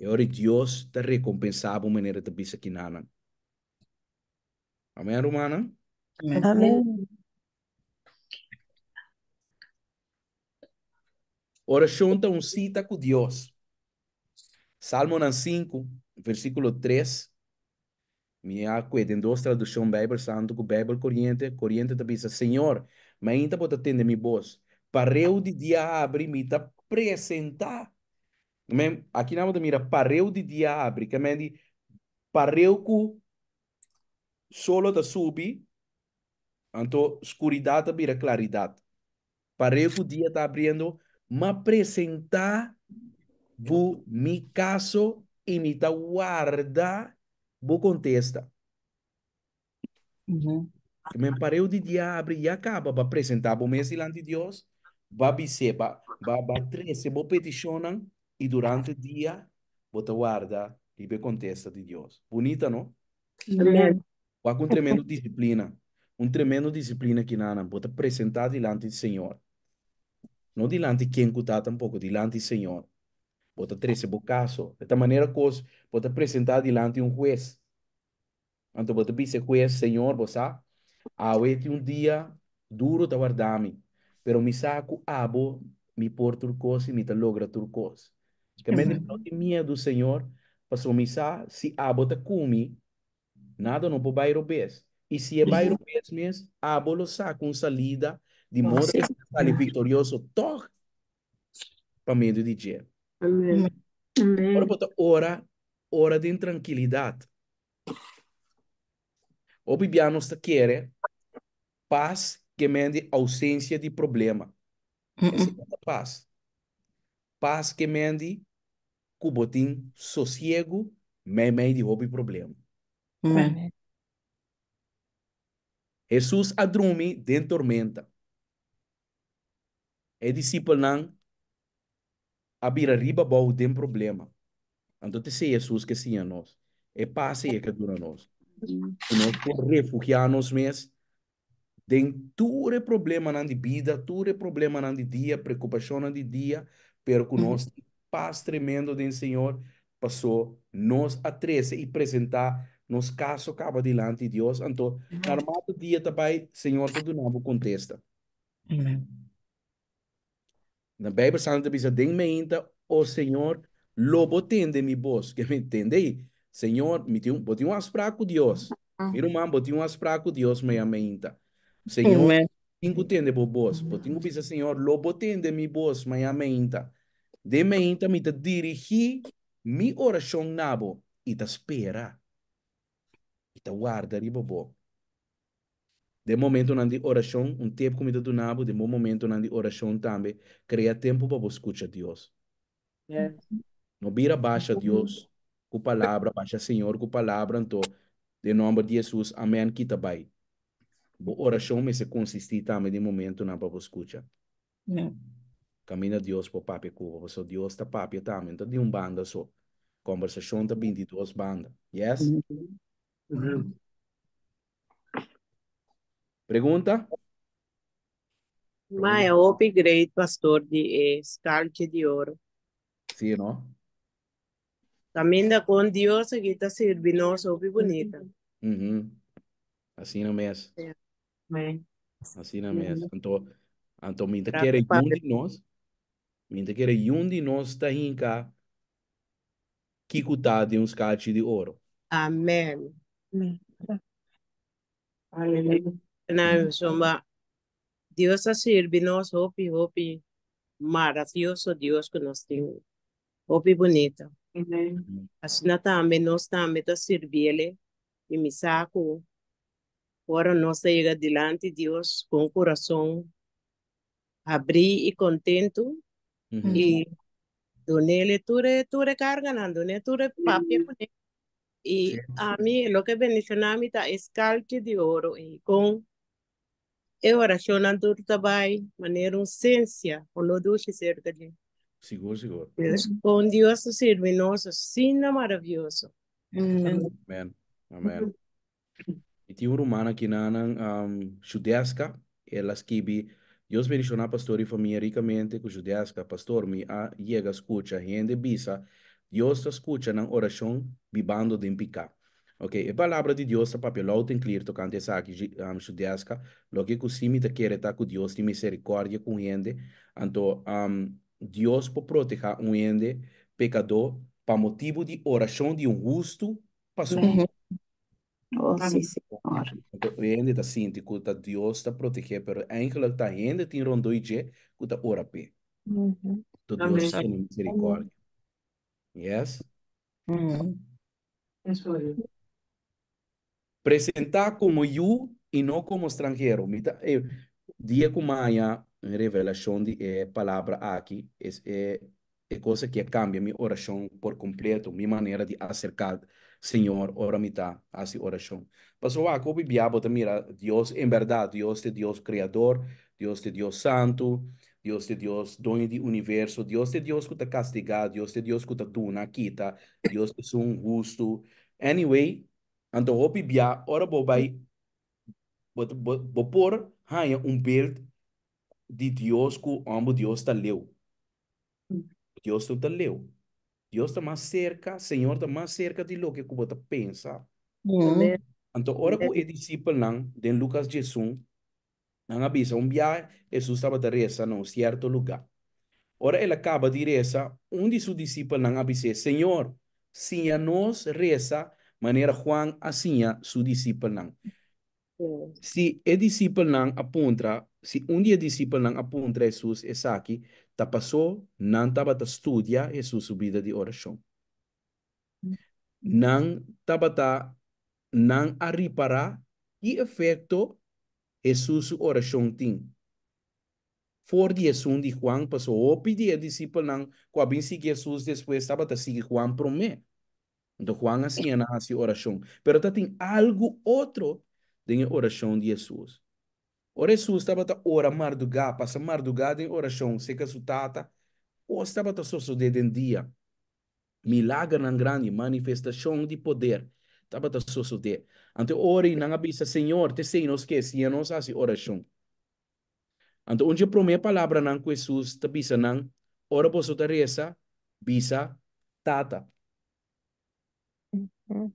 E ora Deus te recompensava de maneira de bisa kinana. Amém, Romana? Amém. Amém. junta um cita com Deus. Salmo 5, versículo 3. Me coisa, em duas traduções Bíblia Santo com Bíblia Corriente. Corriente da pisa, Senhor, mas ainda pode atender minha voz. eu de dia abrir me apresentar Mem, aqui na mira pareu de diabre, que é mendi pareu com solo da subi, então escuridade vira claridade. Pareu que o dia está abrindo, me apresentar, vou me caso e me tá guarda, vou contesta. Uhum. Me pareu de diabre e acaba para apresentar o mês de Deus, vou bicer, vou vai, vou peticionar, e durante o dia você guarda e be contesta de Deus. Bonita, não? Tremendo. Há uma tremendo disciplina. um tremendo disciplina que nana você apresentar diante do Senhor. Não diante quem está tampouco, diante do Senhor. Você trece o caso. Desta maneira, você apresentar diante de um juez. Então, você dizer juiz, Senhor, você há ah, é um dia duro de guardar-me, pero me saco abo, me por turcos e me logra turcos. Que mesmo não tem medo do Senhor, para missa, se a bota nada não pode ir obes. E se é bairro uhum. mesmo, a bolo sa com salida, de modo que vitorioso, toque para medo de dia. Amém. Ora, bota, ora, ora de tranquilidade. O bibiano está querer paz que mende ausência de problema. Uhum. Essa é a paz paz que mende, cubotim, sossego, me roubo e problema. Hum. Jesus adrume den tormenta. É discípulo não abira riba bom den problema. Então, sei Jesus que sim a nós, é paz e é que dura nós. Nós por refugiar nos tem todo problema na vida, todo problema na dia, preocupação na dia, pero uhum. que nós paz tremendo do Senhor passou nós a 13 e apresentar nos caso acaba diante oh de Deus. Então, armado dia também, Senhor, tudo novo contesta. Na Bíblia Santa diz, dê-me ainda, o Senhor, lobo tende mi voz, que me entende aí. Senhor, me tem, botei um aspraco Deus. Meu irmão, botei um aspraco Deus, me ama ainda. Senhor, Tingu tende bo boss, bo tingu pisa uhum. senhor, lobo tende mi boss, manhã menta. De menta me te dirigi mi oração nabo e te espera. E te guarda ribo bobo. De momento nandi oração, um tempo comida do nabo, de momento nandi oração também, cria tempo para você escutar Deus. Yeah. É. Não vira baixa Deus com palavra, baixa Senhor com palavra, então, de nome de Jesus, amém, quita vai oração me se consistir também de momento na para escuta caminha Deus para papi cuba para so Deus está papi também tá de um banda só conversação de duas bandas. yes mm-hmm. mm-hmm. pergunta mas é upgrade pastor de escarte eh, de ouro sim não também da com Deus que está servindo sobre bonita uhum. Mm-hmm. assim não mesmo é. Amém. Assim na mesmo. Então, então ainda quer um de nós, ainda quer um de nós está em cá, que cutar de uns cachos de ouro. Amém. Amém. Aleluia. Deus a servir nós, hope, hope, maravilhoso Deus que nós temos. Hope bonita. Amém. Assim também nós também a servir ele e me saco. Agora nós chega diante de Deus com o coração abri e contento uhum. e donele ture ture carga nando né ture papia uhum. Mm. e a mim o que bendicionami tá escalque de ouro e com eu oração nando trabalho maneira um ciência o lo duche cerca de seguro seguro com Deus o sirve nosso sina maravilhoso amém amém Iti rumana kinanan um, judeasca, elas kibi, Deus menciona pastor e família ricamente, que judeasca pastor me a llega escucha, gente bisa, Deus escuta na oração, bibando de impicar. Ok, a palavra de Deus está papelou tem clear tocando essa aqui um, logo que o simita quer tá com Deus de misericórdia com gente, então um, Deus pode proteger um gente pecador para motivo de oração de um justo passou. Uhum. Oh, sim, sim. Señor. ainda ta sinti que Dios ta protege, pero ángel ta ende tin rondo ije kuta ora pe. Uh -huh. To Dios misericórdia. Yes? Uh -huh. Eso como yo e não como estrangeiro. Mita, eh, dia como haya revelación de eh, palabra aquí es eh, é coisa que cambia minha oração por completo, minha maneira de acercar Senhor, ora mitad, hace oración. o a como Biabota, mira, Deus, em verdade, deus de é Deus Criador, deus de é Deus santo, deus de é Deus dono do universo, deus de Deus que te castiga, deus de Deus que te duna, quita, tá. deus que é um justo. Anyway, então o Biblia, ora bobai, bopor, haya um bild de Deus que o amo Deus está leu. Hum. Deus está leu. Dios está más cerca, Señor está más cerca de lo que tú pensa Entonces, ahora que de Lucas Jesús, han avisa, un viaje Jesús estaba de reza un cierto lugar. Ahora él acaba de reza, un de sus discípulos não Señor, si si a nos reza, manera Juan hacía su discípulo Si el discípulo apunta, si un día el discípulo apunta a Jesús, es ta passou, não tava ta estudia Jesus subida de oração. Não tava ta não a reparar e efeito Jesus oração tem. For Jesus de Juan passou, o pedir discípulo não, quando seguir Jesus depois tava ta seguir Juan mim. Então Juan assim é na oração, Mas tá tem algo outro da oração de Jesus. Tá ora su estava ta ora mardugá, passa mardugá de oração, seca tata o estava ta sosso de den dia. Milagre na grande manifestação de poder. Estava ta sosso de. Ante ore na abisa Senhor, te sei nos que se nos assim oração. Então, Ante onde promê palavra nan com Jesus, ta bisa nan, ora posso ta reza, bisa tata. Uhum.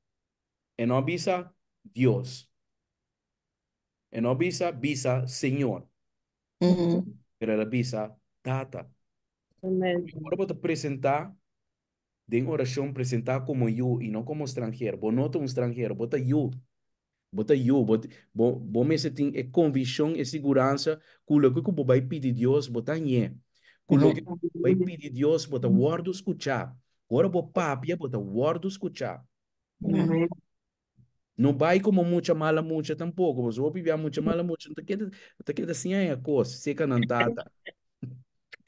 E não bisa Deus. E não visa visa Senhor. Uhum. Pero ela data. Amém. Agora vou te apresentar, de oração, apresentar como eu e não como estrangeiro. Vou notar um estrangeiro, bota eu. Bota eu, vou me sentir tem convicção e segurança que o que eu vai pedir a Deus, bota nhé. Que o que eu vai pedir a Deus, bota guardo escutar. Agora vou papia, bota guardo escutar. Amém. Não vai como muita mala muita tampouco, você vou viver muita mala muita então queda, não queda assim é a coisa, seca não tata.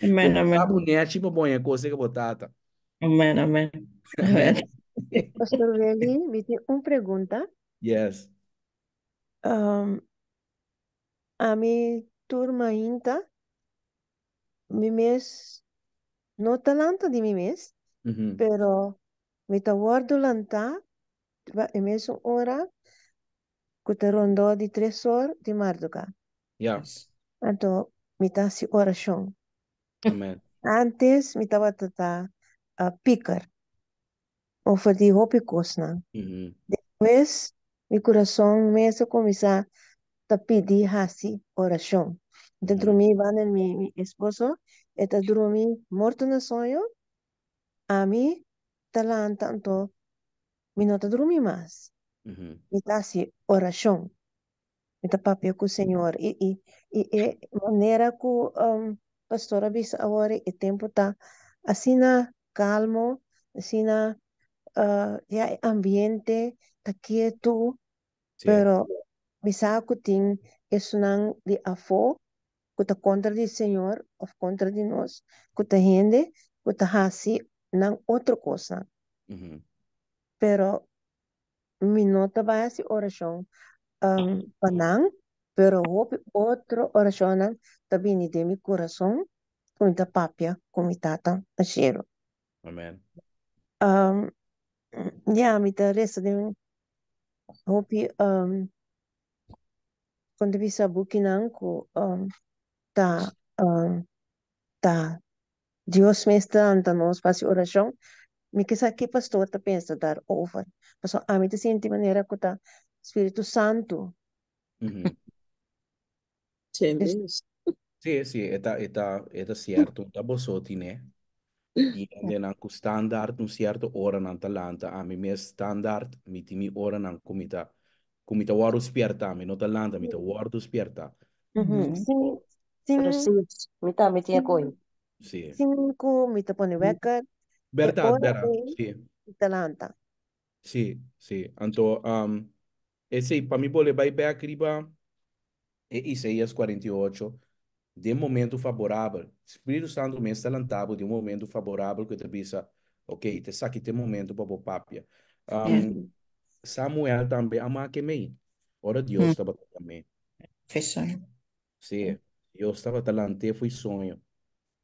Amém, amém. Cabo né, tipo bom é coisa, seca botata. Amém, amém. Pastor Veli, me tem uma pergunta. Yes. Um, a minha turma ainda, me mês, não lanta de mim mês, uhum. pero me tá guardo lantar en vez de hora, que te rondó de tres horas de marduga. Ya. Anto, mi si oración. Antes mi ta a uh, picar. O fue de hopi cosna. Después, mi corazón me hizo comisar ta pedir oración. Dentro de van mi, mi esposo, está durmi morto en el sueño. A mí, talanta, más Y Uhum. E Y Señor. Y y y que um, pastor avisa na calmo, así na uh, ambiente, está quieto, pero misa que tin es de afo, que ta contra el Señor, o contra de nos, que está gente, que así, otra cosa. pero mi nota base oração um, banang, pero hope outro oração também de mi coração com da papia com mi tata achero. Amen. Um, yeah, mi da resta de hope um, quando vi sabu que não um, tá um, tá Deus me está dando andando para oração quise qué pastor, pues, te pienso dar over oh, A mí te manera está Espíritu Santo. sí, sí, está, está, está cierto. Está Y en estándar, un cierto hora a mí mi estándar, mi timi hora en comita, despierta, mi despierta. Sí, sí. sí, mi mi pone Verdad, verdade verdad, sim sí. Atlanta. Sí, sí. Então, um, esse para mim pode vai para arriba e Isaías 48 de momento favorável. Espírito Santo me está de um momento favorável que te pensa, ok, te saque de momento para o papia. Um, Samuel também ama que me. Ora Deus estava também. fechando Sim, Deus estava talante, foi sonho.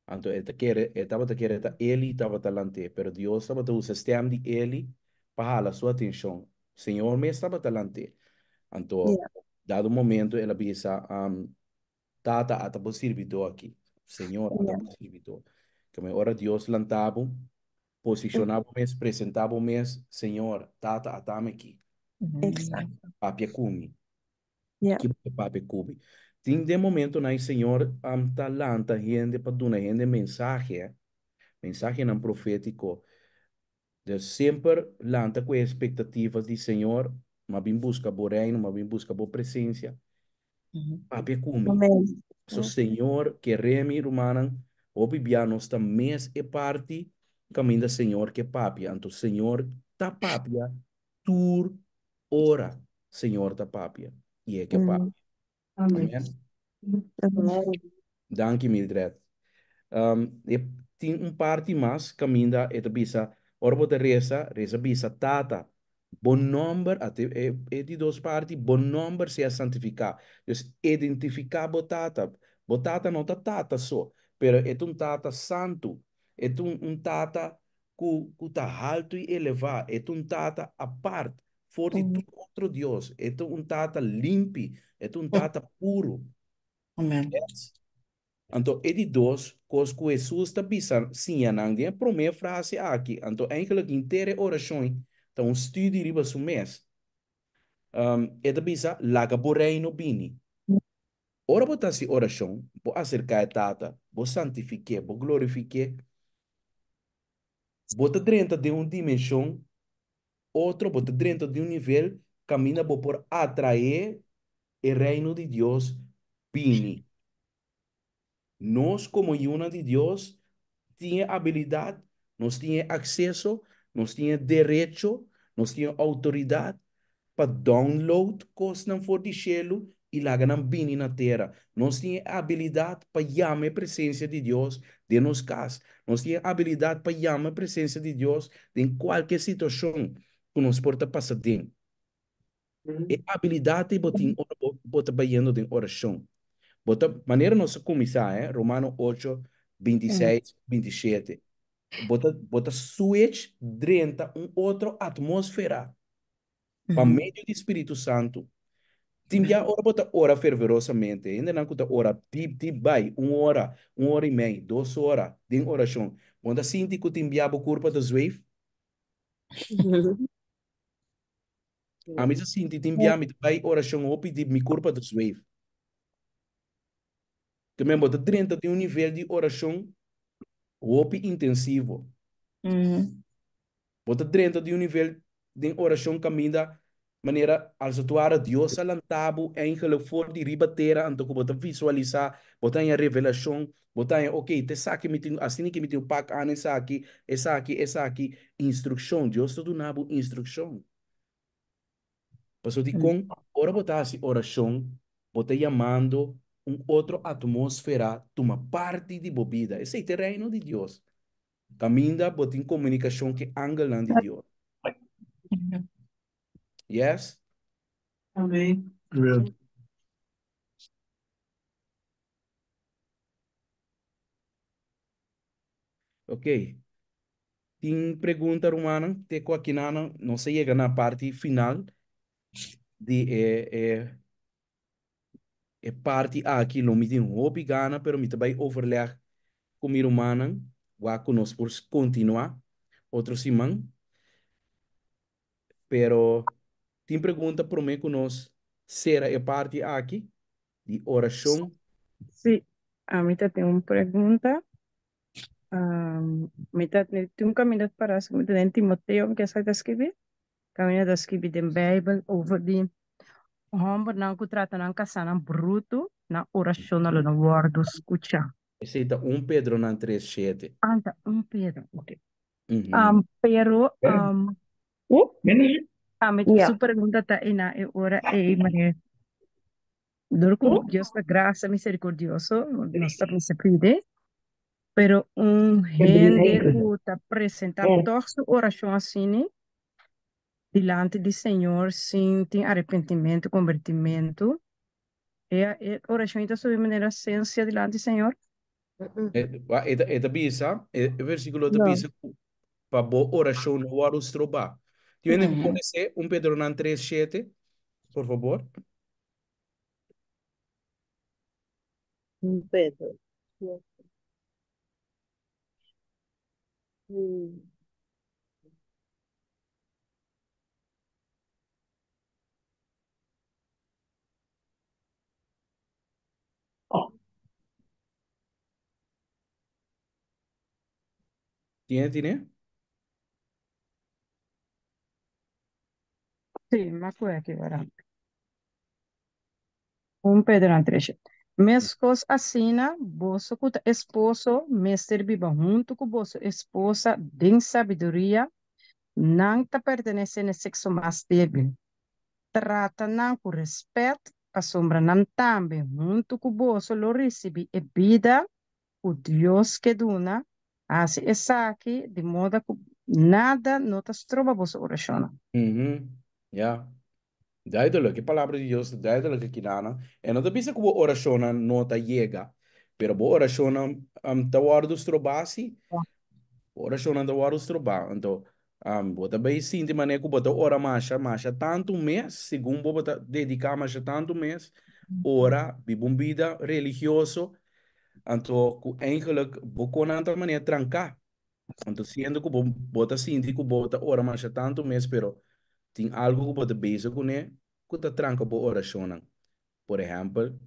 kere él quiere, estaba te él estaba delante, pero Dios estaba te sistema de él para su atención. Señor me estaba delante. Anto yeah. dado momento, él avisa, um, tata, ata por servidor aquí. Señor, hasta servidor. Que me ora Dios lantaba, posicionaba mes, presentaba mes, Señor, tata, atame aquí. Exacto. Papi, cumi. Yeah. Que papi, sin de momento, el Señor amtalanta gente para una gente mensaje, mensaje no profético. De siempre lanta con expectativas de Señor, más bien busca por reino, más bien busca por presencia. a ver So, Señor, que remi rumanan, o bibianos também e é parte caminho do Senhor que papia. Então, Senhor tá papia, tur ora, Senhor tá papia. E é que papia. Amém. Amém. Danke, Mildred. Um, ehm, e tem um parte mais caminha e bisa orbo de reza, reza bisa tata. bom number, ate, é e di dos parti, bon number se é santificar. Dus identificar botata. Botata não tá tata só, pero é um tata santo, é um, um tata cu, cu tá alto e elevado, é um tata aparte forte Amém. Uhum. outro Deus. Então, um tata limpo, é então, um tata puro. Amém. É então, de dois, com que Jesus está pensando, sim, a primeira frase aqui. Então, enkele inteira oração, então, um estudo de su mês. Um, ele pensa, laga borreino bini. Ora, botar se oração, vou acercar a tata, vou santificar, vou glorificar. Bota dentro de uma dimensão outro bota dentro de nível caminha camina por atrair o reino de Deus pini. Nós, como una de Deus tiene habilidade nós tiene acesso nós tiene direito nós tiene autoridade para download coisas não for de cielo e larga não bini na terra. Nós temos habilidade para chamar a presença de Deus de nos casa. Nós temos habilidade para chamar a presença de Deus em qualquer situação porta passa din. E habilidade botin bota baiano de oração. Bota maneira nossa começar, é? Romano 8, 26, 27. Bota, bota switch dentro um outro atmosfera. Para uhum. meio do Espírito Santo. Timbia ora bota ora fervorosamente. Ainda não conta ora tip tip vai um hora, uma hora e meia, duas horas, de oração. Quando assim te timbia o corpo da wave, Aber ich sind die Team mit bei oder schon ob ich die mit Körper das Wave. Que mesmo da de um nível de oração, op intensivo. Uhum. Bota de um nível de oração caminha maneira a situar a Deus alantado, a ângela fora de ribateira, antes que bota visualizar, bota a revelação, bota em, ok, te saque, me tenho, assim que meti o pacto, ah, nem saque, é saque, é saque, instrução, Deus está do nabo, instrução. Mas eu com, ora botar assim, oração, botar chamando um outro atmosfera de uma parte de bobida Esse é o terreno de Deus. Caminda, botem comunicação que Angela de Deus. Yes? Amém. Amém. Ok. Tem pergunta, Romana, te aqui não se chega na parte final, de é, é, é parte aquilo me tem um hobby gana, pero me também overleg com minha humana, o que nós por continuar, outro simão, pero tem pergunta para mim que nós será é parte aqui de oração. Sim, a mim tem uma pergunta. Um, mitad tem um caminho para as mitad tem Timoteo que sai da escrever, caminho da escrever da Bíblia over de Pues, Hombre, no contrata não caçar não bruto, não oração não não guardo escuta. Cita un Pedro no três sete. Anda Pedro, ok. Uhum. Um, pero um, uh, a minha yeah. sua pergunta tá aí na hora é mané. Dorco uh. Dios, la gracia, misericordioso, no estamos se pide, pero um rende puta apresentar eh. toda ni assim, delante do Senhor, sim, tem arrependimento, convertimento. É, é oração então sobre maneira essência delante do Senhor. É da Bíblia, é o versículo da Bíblia, para boa oração no ar os trobar. Tienen que ponerse um Pedro 3.7, por favor. Um Pedro. ¿Tiene, tiene? me ma que era. Un pedrantrete. Mescos assina, asina, esposo, mester biba junto con esposa, de sabiduría. nanta te pertenece el sexo más débil. Trata nang con respeto, asombra não también junto con bolso lo recibí, e vida, o Dios que duna, assim Аз е саки ди que nada não te estroba a vossa oração. Uhum. Yeah. Duidelijk, que palavra de Deus daí é duidelijk que quinana E não te pensa que a oração não te chega, mas a oração um, te guarda os trobassi, a oração te guarda os trobassi. Então, um, você bem sente maneira que você ora mais, mais tanto mês, segundo você dedicar mais tanto mês, ora, bibumbida, vida religioso, Anto, ku eigenlijk, boko een aantal manier tranca. Anto, siendo ku bota sindi, ku bota ora mancha tanto mes, pero tem algo ku bota bezig ku ne, ku ta tranca bo ora shonan. Por exemplo,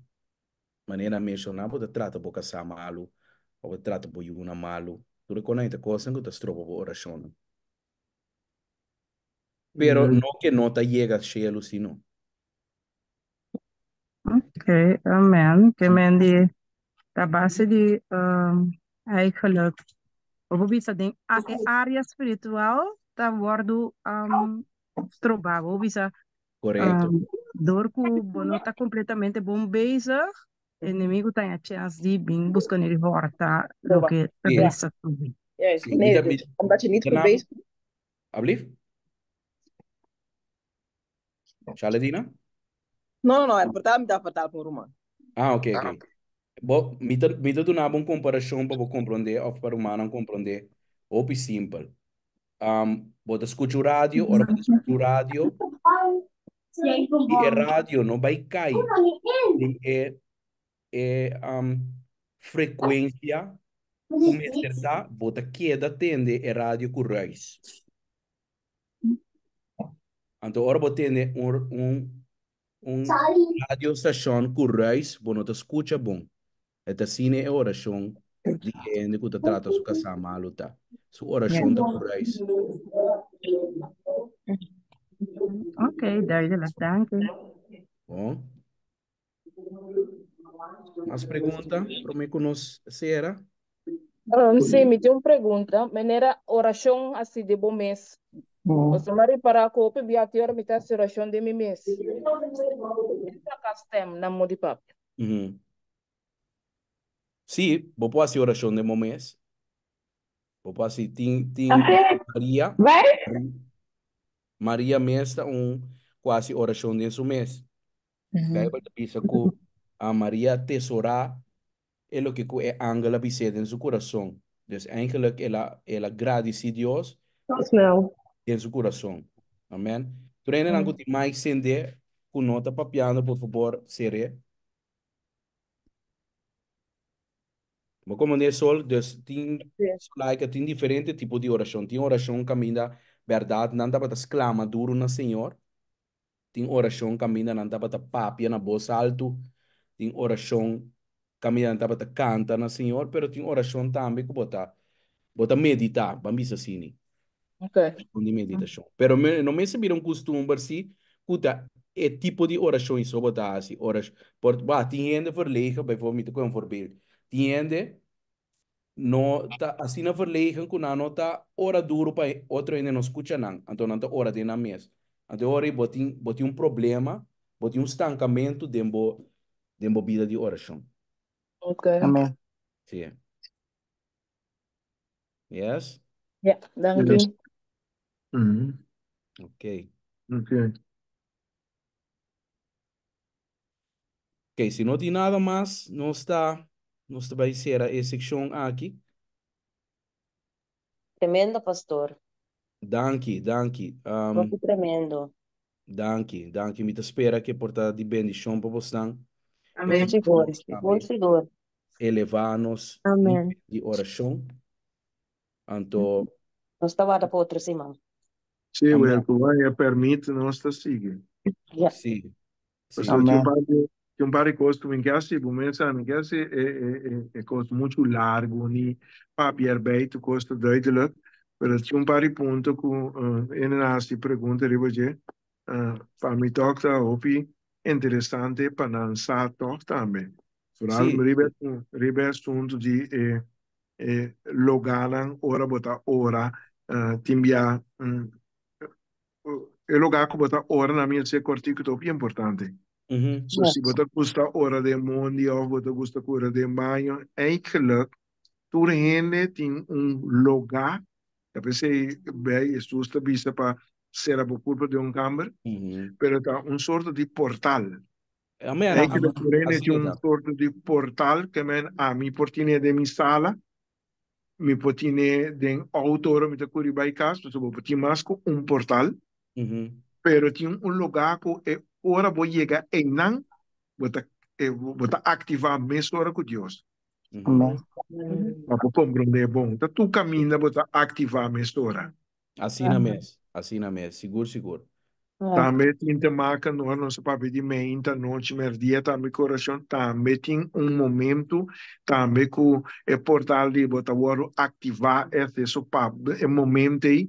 maneira mencionar, bota trata boca sa malu, ou trata bo yuna malu. Tu reconhece coisa que tu estropa bo ora shonan. Pero mm. no que nota llega cheio, sino. Ok, amém. Que mendi base de o eigenlijk Obubisadem, a é área espiritual da bordo um, trobar. visa Correto. Um, dorco, bono está completamente bom bezig. Inimigo tem tá a chance de vir buscando ele volta do que pensa tudo. Yes, nee, omdat je niet goed bezig bent. Alsjeblieft. No, no, no, vertaal me Ah, ok ok. Ah, okay. Bo, mita, mita do nabo uma comparação para você compreender ou para o humano compreender. Ou é simples. Um, bota escuta o rádio, ora bota uhum. escuta o rádio. E é rádio, não vai cair. É é? é, é um, frequência. Como é certa, bota queda tende é rádio com reis. Então, ora bota tende um, um, um rádio estação com reis, bota escuta bom että siinä ei orasjon liian kun trata suka samaa luta. Su orasjon da kurais. dai de lá danke. Bom. Mas pergunta para mim que nos será? Um, sim, me deu uma pergunta, Menera era oração assim de bom mês. Você vai reparar a o PBAT era metade da oração de mim mês. castem na mão Uhum. Sí, vos podés hacer oración de momés. Vos podés hacer, tin, tin, María, María mestra um quase oração dentro do mês. Uhum. a Maria tesourar é o que é Angela precisa em seu coração. Então, Angela, ela, ela agradece a Deus em seu coração. Amém? Treina uhum. mais entender com nota papiando, por favor, seré. mas como neer é sol, tem, tien, like, tem diferente tipo de oração. Tem oração que caminha, verdade, não dá para exclamar duro na Senhor. Tem oração caminha, não dá para papia na voz alto. Tem oração caminha, não dá para cantar na Senhor, pero tem oração também que botar, botar meditar, bambisa assim. Né? Ok. De meditação. Pero me, não me receberam costume, assim, que é tipo de orações, só botar assim, oração. Por, bah, tem gente verlegen, bijvoorbeeld, com um exemplo. tiende no ta no verlegen una nota hora duro para e, otro ainda no escuchan não então tiene tiene ora de na mesa então botín botín un problema botín un estancamento de dembo vida de oración. ok ¿Sí? ¿Sí? yes yeah yes. Mm-hmm. ok ok ok si no tiene nada más, no está Nós vai ser esse chão aqui. Tremendo, pastor. Danke, danke. Um, Muito tremendo. Danke, danke. Me espera que porta de bendição para você. Amém. Bom Senhor. Elevar-nos de oração. anto Nós estamos para outro irmão. Sim, o Herculano permite nós te seguindo Sim. Sim. Amém que um pare costo em casa, por menos em casa, é, é, é, custo muito largo, ni papel beito custo deutlich, mas tinha um pare ponto que uh, ele nasce pergunta de você, uh, para mim toca opi interessante para lançar toca também. Por algo, ribe, ribe assunto de eh, eh, logalan ora botar ora, uh, eh, timbia, um, mm, e eh, eh, logar que botar ora na minha ser cortico, é importante. Mm-hmm. Dus wat ik de ora de mondi of wat ik moest ora de mayo. Eigenlijk, toen heen in een loga, eu pensei, bem, estou estabilista para ser a culpa de um câmara, uhum. mas tá um sorte de portal. É que depois de um sorte de portal que men a mi portine de mi sala, mi portine de autor, mi te curi by caso, tu vou com um portal. Mhm pero tiene um lugar que eu eh, voy vou chegar en não vou eh, a activar más hora con Dios. Amén. Para bom, então tu caminha, vou activar a hora. Assim na mesa, assim na mesa, seguro, seguro. Também tem uma marca no nosso papel de mente, noite, merdia, também coração, também tem um momento, também que é portal de botar o ativar esse momento aí,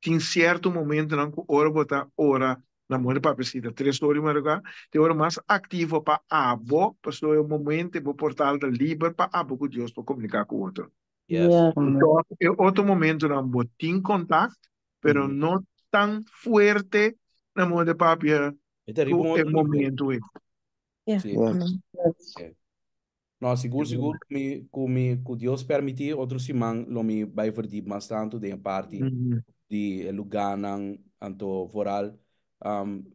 que em certo momento não ora botar ora na mão de papacita três horas uma lugar de hora mais ativo para a ah, avó passou o momento para o portal da libra para a boca de Deus para comunicar com o outro yes. então é outro momento não botim contato, pero mm. não tão forte na mão de papia é o momento é yeah. sí. yeah. yeah. seguro, seguro que me, com Deus permitir, outro semana, lo me vai verdir mais tanto de parte. Mm -hmm di lugar anto foral um,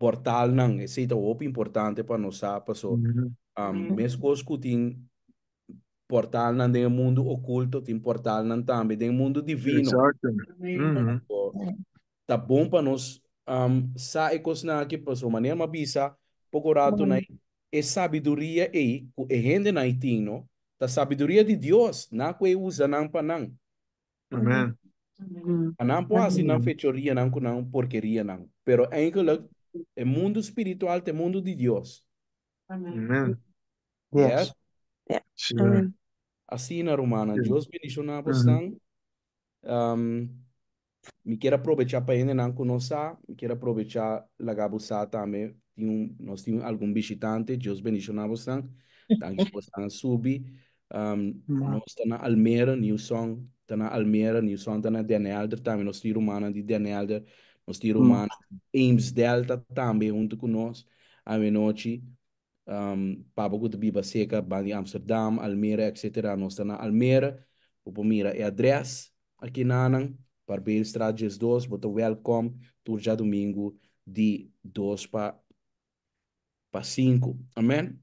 portal nang ese eh, ito op importante pa no sa paso mm-hmm. um, mm -hmm. mesko portal nan de mundo oculto tem portal nan também de mundo divino exactly. mm -hmm. Mm-hmm. tá bom para nós um, sa ecos na que paso mania mabisa procurado mm -hmm. na e sabedoria e o e rende na itino da sabedoria de Deus na que usa nan panang amém Uhum. Não pode assim, não uhum. fechoria, não, não porqueria, não. Pero ángelos, é el é mundo espiritual, el é mundo de Deus, Amén. Yes. Yeah. Amén. assim na romana, yeah. Dios bendijo na bastante. Um, me quero aproveitar para ainda não conosá, me quero aproveitar lagabusá também. Um, nós temos algum visitante, Deus bendiga na bastante. Então, que possam subir. Um, nós estamos na Almeida, New Song, tana Almere New Zealand tana Den Helder também nós tira humana de Den Helder nós tira humana mm. Ames Delta também junto com nós a noite um, Papa Guta Biba Seca Bandi Amsterdam Almere etc nós tana Almere o pomira é adresse aqui nanang Barbeiro Estrada 2 bota welcome turja domingo de 2 para para 5 amém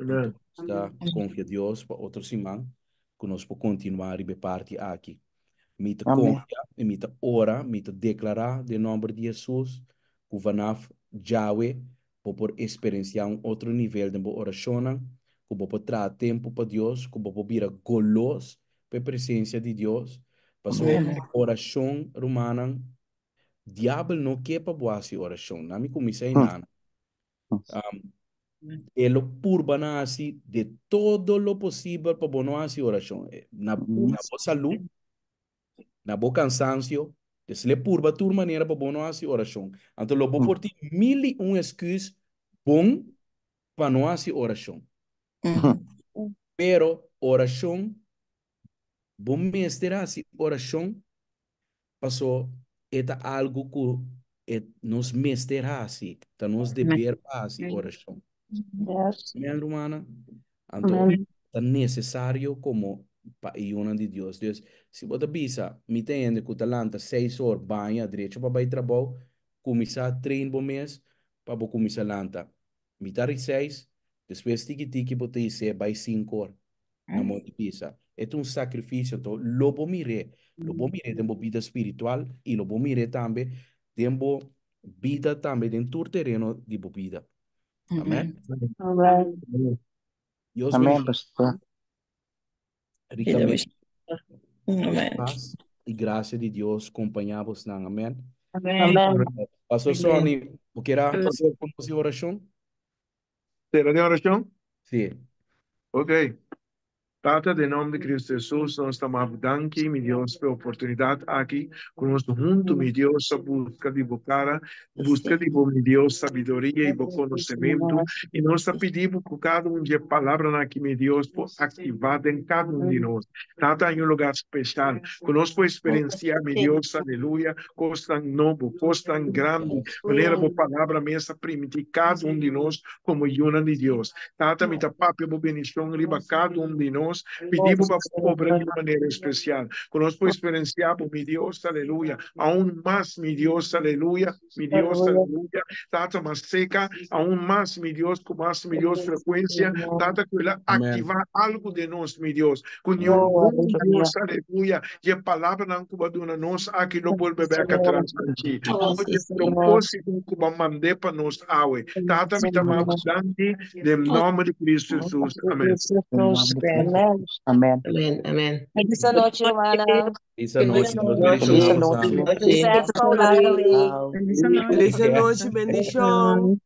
Amém. Está, confia Deus para outro simão que nós podemos continuar e parte aqui. Mita e mita ora, mita declarar de nome de Jesus, que o Vanaf Yahweh para poder experienciar um outro nível de oração, que para trazer tempo para Deus, que para vir golos para a presença de Deus. Passou a oração romana. Diabo não quer para boa oração, não me comecei nada. Um, Mm. el lo purba así de todo lo posible para bono assim oración eh, na mm, na salud en na cansancio es se le purba tu manera para bono hacer oración entonces lo bo mm. por ti mil y un para no hacer oración pero oración. me mestre así oración pasó eta algo que nos mesterá así nos dever hacer oración Yes. Amén, hermana. Entonces, Amén. tan necesario como y una de Deus. Deus, se vos te me mi tiende que talanta seis horas, banha, direito para ir trabalho, começar treino bom mês, para começar lanta. Me tarde seis, depois tiki tiki, botei ser, vai cinco horas. Na mão de pisa. É um sacrifício, então, lobo mire. Lobo mire, tem mm. vida espiritual e lobo mire também, tem vida também, dentro do terreno de vida. Amém. Amém. Amém, Amém, Dios pastor. Ricamente. É Amém. e graça de Deus acompanhar-vos. Amém. Amém. Amém. Pastor Sony, o que irá fazer com a oração? Será de oração? Sim. Ok. Tată, de nome de Cristo Jesus, nós estamos abdanki, meu Deus, pela oportunidade aqui, conosco junto, meu Deus, a busca de bocara, busca de, meu Deus, sabedoria e bom conhecimento. E nós pedimos que cada um de palavra aqui, meu Deus, por ativada em cada um de nós. Tată, em um lugar especial, conosco experienciar, meu Deus, aleluia, coisa novo, coisa grande, ler a palavra mesa permitir cada um de nós como uma de Deus. Tata, me tapapia, boa bendição, riba cada um de nós, Dios, pedimos para obrar de maneira especial. Conozco experienciamos, mi Dios, aleluya. Aún más, mi Dios, aleluya. Mi Dios, aleluya. data más seca, aún más, mi Dios, con más, mi Dios, frecuencia. data que la activar algo de nos, mi Dios. Con oh, Dios, aleluya. Y a palavra oh, não cuba dona nós aqui não vou beber a atrás aqui. Hoje não posso com cuba mandei para nós awe data me chamava Dante, em oh, nome de Cristo Jesus. Amém. Amén. Amén. Amén. Amén. Esta noche, hermana. Esta noche. Esta noche. Esta noche. Bendición.